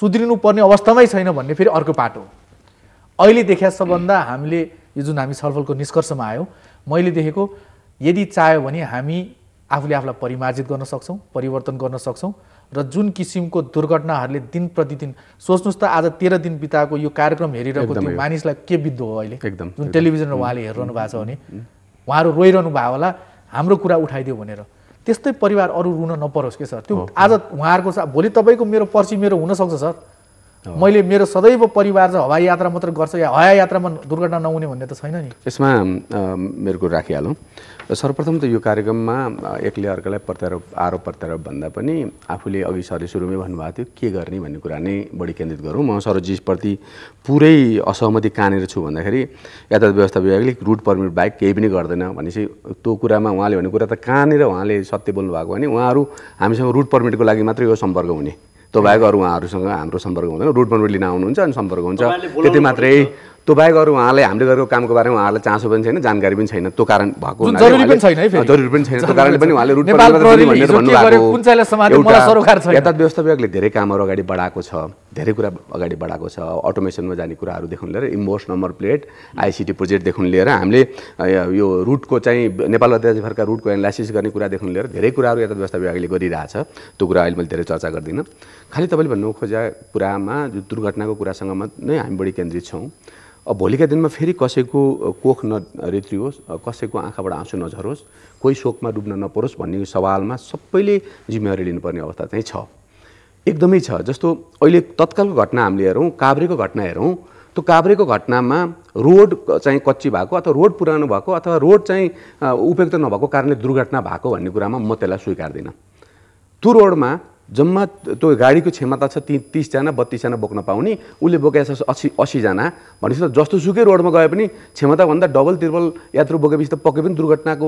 सुध्रिनु पर्ने अवस्थामै छैन भन्ने फेरि अर्को बाटो हो अहिले देखा सबभन्दा हामीले यो जुन हामी छलफलको निष्कर्षमा आयौँ मैले देखेको यदि चाह्यो भने हामी आफूले आफूलाई परिमार्जित गर्न सक्छौँ परिवर्तन गर्न सक्छौँ र जुन किसिमको दुर्घटनाहरूले दिन प्रतिदिन सोच्नुहोस् त आज तेह्र दिन बिताएको यो कार्यक्रम हेरिरहेको त्यो मानिसलाई के बित्दो हो अहिले एकदम जुन टेलिभिजनमा उहाँले हेरिरहनु भएको छ भने उहाँहरू रोइरहनु भयो होला हाम्रो कुरा उठाइदियो भनेर त्यस्तै परिवार अरू रुन नपरोस् के सर त्यो आज उहाँहरूको भोलि तपाईँको मेरो पर्सि मेरो हुनसक्छ सर मैले मेरो सदैव परिवार चाहिँ हवाई यात्रा मात्र गर्छ या हवाई यात्रामा दुर्घटना नहुने भन्ने त छैन नि यसमा मेरो कुरो राखिहालौँ सर्वप्रथम त यो कार्यक्रममा एकले अर्कालाई प्रत्यारोप आरोप प्रत्यारोप भन्दा पनि आफूले अघि सरले सुरुमै भन्नुभएको थियो के गर्ने भन्ने कुरा नै बढी केन्द्रित गरौँ म सरजीप्रति पुरै असहमति कानेर छु भन्दाखेरि यातायात व्यवस्था विभागले रुट पर्मिट बाहेक केही पनि गर्दैन भनेपछि त्यो कुरामा उहाँले भन्ने कुरा त कहाँनिर उहाँले सत्य बोल्नु भएको भने उहाँहरू हामीसँग रुट पर्मिटको लागि मात्रै यो सम्पर्क हुने तपाईँको अरू उहाँहरूसँग हाम्रो सम्पर्क हुँदैन रुट बनवेट लिन आउनुहुन्छ अनि सम्पर्क हुन्छ त्यति मात्रै त्यो बाहेक अरू उहाँलाई हामीले गरेको कामको बारेमा उहाँहरूलाई चासो पनि छैन जानकारी पनि छैन त्यो कारण भएको जरुरी पनि छैन त्यो कारणले पनि उहाँले रुट यातायात व्यवस्था विभागले धेरै कामहरू अगाडि बढाएको छ धेरै कुरा अगाडि बढाएको छ अटोमेसनमा जाने कुराहरूदेखि लिएर इम्बोर्स नम्बर प्लेट आइसिटी प्रोजेक्टदेखि लिएर हामीले यो रुटको चाहिँ नेपाल अध्यादेशभरका रुटको एनालाइसिस गर्ने कुरादेखि लिएर धेरै कुराहरू यातायात व्यवस्था विभागले गरिरहेछ त्यो कुरा अहिले मैले धेरै चर्चा गर्दिनँ खालि तपाईँले भन्नु खोजा कुरामा जो दुर्घटनाको कुरासँग नै हामी बढी केन्द्रित छौँ अब भोलिका दिनमा फेरि कसैको कोख न रेत्रियोस् कसैको आँखाबाट आँसु नझरोस् कोही शोकमा डुब्न नपरोस् भन्ने सवालमा सबैले जिम्मेवारी लिनुपर्ने अवस्था चाहिँ छ एकदमै छ जस्तो अहिले तत्कालको घटना हामीले हेरौँ काभ्रेको घटना हेरौँ त्यो काभ्रेको घटनामा रोड चाहिँ कच्ची भएको अथवा रोड पुरानो भएको अथवा रोड चाहिँ उपयुक्त नभएको कारणले दुर्घटना भएको भन्ने कुरामा म त्यसलाई स्वीकार्दिनँ त्यो रोडमा जम्मा त्यो गाडीको क्षमता छ ती तिसजना बत्तिसजना बोक्न पाउने उसले बोकेको छ असी असीजना भनेपछि त जस्तो सुकै रोडमा गए पनि क्षमताभन्दा डबल त्रिबल यात्रु बोकेपछि त पक्कै पनि दुर्घटनाको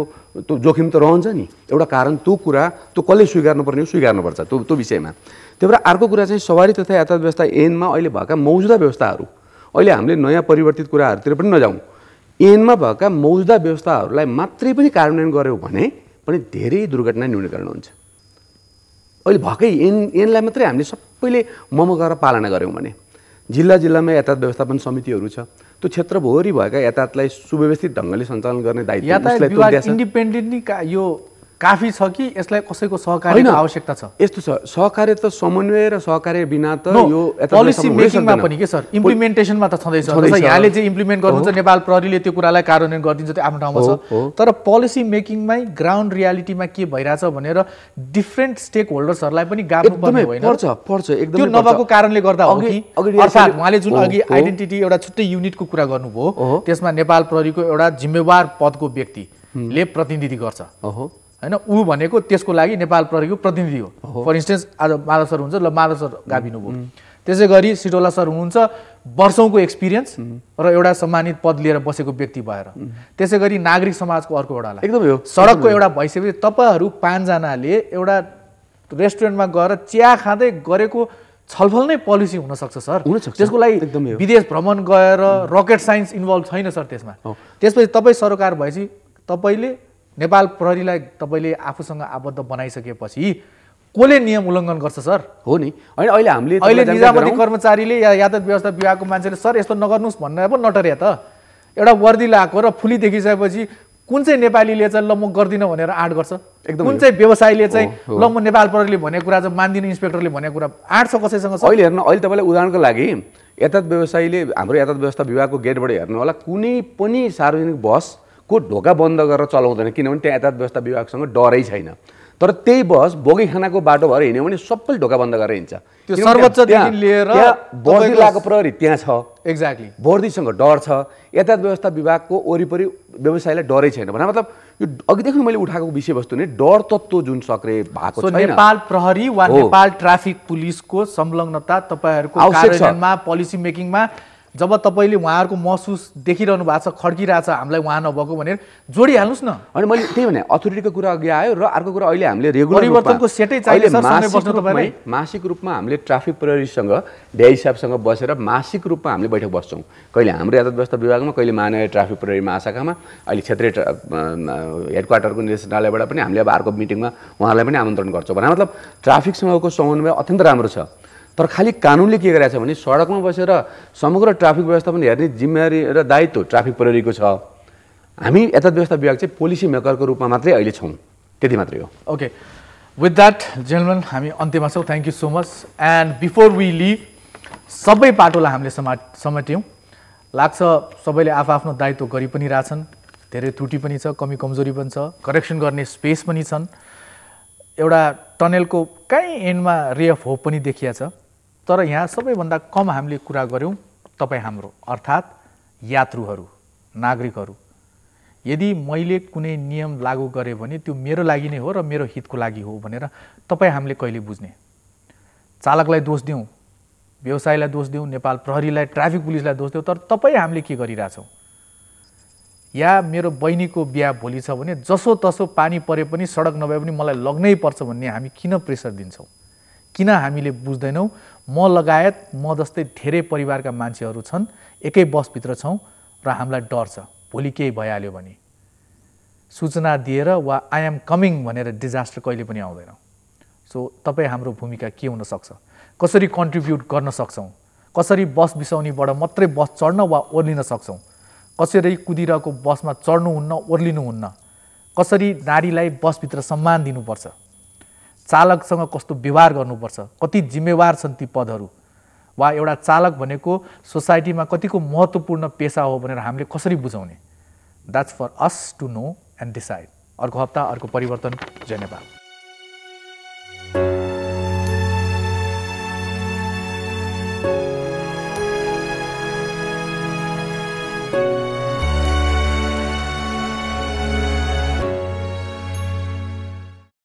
त्यो जोखिम त रहन्छ नि एउटा कारण त्यो कुरा त्यो कसले स्विकार्नुपर्ने हो स्विकार्नुपर्छ त्यो त्यो विषयमा त्यही भएर अर्को कुरा चाहिँ सवारी तथा यातायात व्यवस्था एनमा अहिले भएका मौजुदा व्यवस्थाहरू अहिले हामीले नयाँ परिवर्तित कुराहरूतिर पनि नजाउँ एनमा भएका मौजुदा व्यवस्थाहरूलाई मात्रै पनि कार्यान्वयन गऱ्यौँ भने पनि धेरै दुर्घटना न्यूनीकरण हुन्छ अहिले भएकै एन एनलाई मात्रै हामीले सबैले मम गरेर पालना गऱ्यौँ भने जिल्ला जिल्लामा यातायात व्यवस्थापन समितिहरू छ त्यो क्षेत्रभरि भएका यातायातलाई सुव्यवस्थित ढङ्गले सञ्चालन गर्ने दायित्व इन्डिपेन्डेन्टली यो काफी छ कि यसलाई कसैको सहकार्यको आवश्यकता छ यस्तो छ सहकार्य त समन्वय र सहकार्य बिना त यो पोलिसी मेकिङमा पनि के सर इम्प्लिमेन्टेसनमा त छँदैछ यहाँले जे इम्प्लिमेन्ट गर्नुहुन्छ नेपाल प्रहरीले त्यो कुरालाई कार्यान्वयन गरिदिन्छ त्यो आफ्नो ठाउँमा छ तर पोलिसी मेकिङमै ग्राउन्ड रियालिटीमा के भइरहेछ भनेर डिफ्रेन्ट स्टेक होल्डर्सहरूलाई पनि गाह्रो त्यो नभएको कारणले गर्दा अर्थात् उहाँले जुन अघि आइडेन्टिटी एउटा छुट्टै युनिटको कुरा गर्नुभयो त्यसमा नेपाल प्रहरीको एउटा जिम्मेवार पदको व्यक्तिले प्रतिनिधि गर्छ होइन ऊ भनेको त्यसको लागि नेपाल प्रहरीको प्रतिनिधि हो फर इन्स्टेन्स आज माधव सर हुन्छ ल माधव सर गाभिनुभयो त्यसै गरी सिटोला सर हुनुहुन्छ वर्षौँको एक्सपिरियन्स र एउटा सम्मानित पद लिएर बसेको व्यक्ति भएर त्यसै गरी नागरिक समाजको अर्को एउटालाई एकदमै हो सडकको एउटा भइसकेपछि तपाईँहरू पाँचजनाले एउटा रेस्टुरेन्टमा गएर चिया खाँदै गरेको छलफल नै पोलिसी हुनसक्छ सर त्यसको लागि विदेश भ्रमण गएर रकेट साइन्स इन्भल्भ छैन सर त्यसमा त्यसपछि तपाईँ सरकार भएपछि तपाईँले नेपाल प्रहरीलाई तपाईँले आफूसँग आबद्ध बनाइसकेपछि कसले नियम उल्लङ्घन गर्छ सर हो नि होइन अहिले हामीले अहिले निजामती कर्मचारीले या यातायात व्यवस्था विभागको मान्छेले सर यस्तो नगर्नुहोस् भन्न पो नटरे त एउटा वर्दी लगाएको र फुली देखिसकेपछि कुन चाहिँ नेपालीले चाहिँ ल म गर्दिनँ भनेर आँट गर्छ एकदम कुन चाहिँ व्यवसायीले चाहिँ ल म नेपाल प्रहरीले भनेको कुरा चाहिँ मान्दिनँ इन्सपेक्टरले भनेको कुरा आँट छ कसैसँग अहिले हेर्नु अहिले तपाईँलाई उदाहरणको लागि यातायात व्यवसायीले हाम्रो यातायात व्यवस्था विभागको गेटबाट हेर्नु होला कुनै पनि सार्वजनिक बस को ढोका बन्द गरेर चलाउँदैन किनभने त्यहाँ यातायात व्यवस्था विभागसँग डरै छैन तर त्यही बस बोगीखानाको बाटो भएर हिँड्यो भने सबैले ढोका बन्द गरेर हिँड्छ त्यो सर्वोच्च लिएर बर्दी प्रहरी त्यहाँ छ एक्ज्याक्टली बर्दीसँग डर छ यातायात व्यवस्था विभागको वरिपरि व्यवसायलाई डरै छैन भने मतलब यो अघिदेखि मैले उठाएको विषयवस्तु नै डर तत्त्व जुन सक्रिय भएको छ नेपाल प्रहरी वा नेपाल ट्राफिक पुलिसको संलग्नता तपाईँहरूको पोलिसी मेकिङमा जब तपाईँले उहाँहरूको महसुस देखिरहनु भएको छ छ हामीलाई उहाँ नभएको भनेर जोडिहाल्नुहोस् न अनि मैले त्यही भने अथोरिटीको कुरा अघि आयो र अर्को कुरा अहिले हामीले रेगुलर परिवर्तनको सेटै चाहिन्छ मासिक रूपमा हामीले ट्राफिक प्रहरीसँग धेरै हिसाबसँग बसेर मासिक रूपमा हामीले बैठक बस्छौँ कहिले हाम्रो यातायात व्यवस्था विभागमा कहिले मानव ट्राफिक प्रहरी महाशाखामा अहिले क्षेत्रीय हेड हेडक्वार्टरको निर्देशनालयबाट पनि हामीले अब अर्को मिटिङमा उहाँलाई पनि आमन्त्रण गर्छौँ भने मतलब ट्राफिकसँगको समन्वय अत्यन्त राम्रो छ तर खालि कानुनले के गरेको छ भने सडकमा बसेर समग्र ट्राफिक व्यवस्थापन हेर्ने जिम्मेवारी र दायित्व ट्राफिक प्रहरीको छ हामी यता व्यवस्था विभाग चाहिँ पोलिसी मेकरको रूपमा मात्रै अहिले छौँ त्यति मात्रै हो ओके विथ द्याट जेनरल हामी अन्त्यमा छौँ thank you so much and before we leave सबै पाटोलाई हामीले समा समेट्यौँ लाग्छ सबैले आफ्नो दायित्व गरि पनि रहेछन् धेरै त्रुटि पनि छ कमी कमजोरी पनि छ करेक्सन गर्ने स्पेस पनि छन् एउटा टनेलको कहीँ एन्डमा रे अफ होप पनि देखिया छ तर यहाँ सबैभन्दा कम हामीले कुरा गऱ्यौँ तपाईँ हाम्रो अर्थात् यात्रुहरू नागरिकहरू यदि मैले कुनै नियम लागू गरेँ भने त्यो मेरो लागि नै हो र मेरो हितको लागि हो भनेर तपाईँ हामीले कहिले बुझ्ने चालकलाई दोष दिउँ व्यवसायलाई दोष दिउँ नेपाल प्रहरीलाई ट्राफिक पुलिसलाई दोष दिउँ तर तपाईँ हामीले के गरिरहेछौँ या मेरो बहिनीको बिहा भोलि छ भने जसो तसो पानी परे पनि सडक नभए पनि मलाई लग्नै पर्छ भन्ने हामी किन प्रेसर दिन्छौँ किन हामीले बुझ्दैनौँ म लगायत म जस्तै धेरै परिवारका मान्छेहरू छन् एकै बसभित्र छौँ र हामीलाई डर छ भोलि केही भइहाल्यो भने सूचना दिएर वा एम कमिङ भनेर डिजास्टर कहिले पनि आउँदैन सो तपाईँ हाम्रो भूमिका के हुनसक्छ कसरी कन्ट्रिब्युट गर्न सक्छौँ कसरी बस बिसाउनेबाट मात्रै बस चढ्न वा ओर्लिन सक्छौँ कसरी कुदिरहेको बसमा चढ्नुहुन्न ओर्लिनुहुन्न कसरी नारीलाई बसभित्र सम्मान दिनुपर्छ चालकसँग कस्तो व्यवहार गर्नुपर्छ कति जिम्मेवार छन् ती पदहरू वा एउटा चालक भनेको सोसाइटीमा कतिको महत्त्वपूर्ण पेसा हो भनेर हामीले कसरी बुझाउने that's for us to know and decide अर्को हप्ता अर्को परिवर्तन जय नेपाल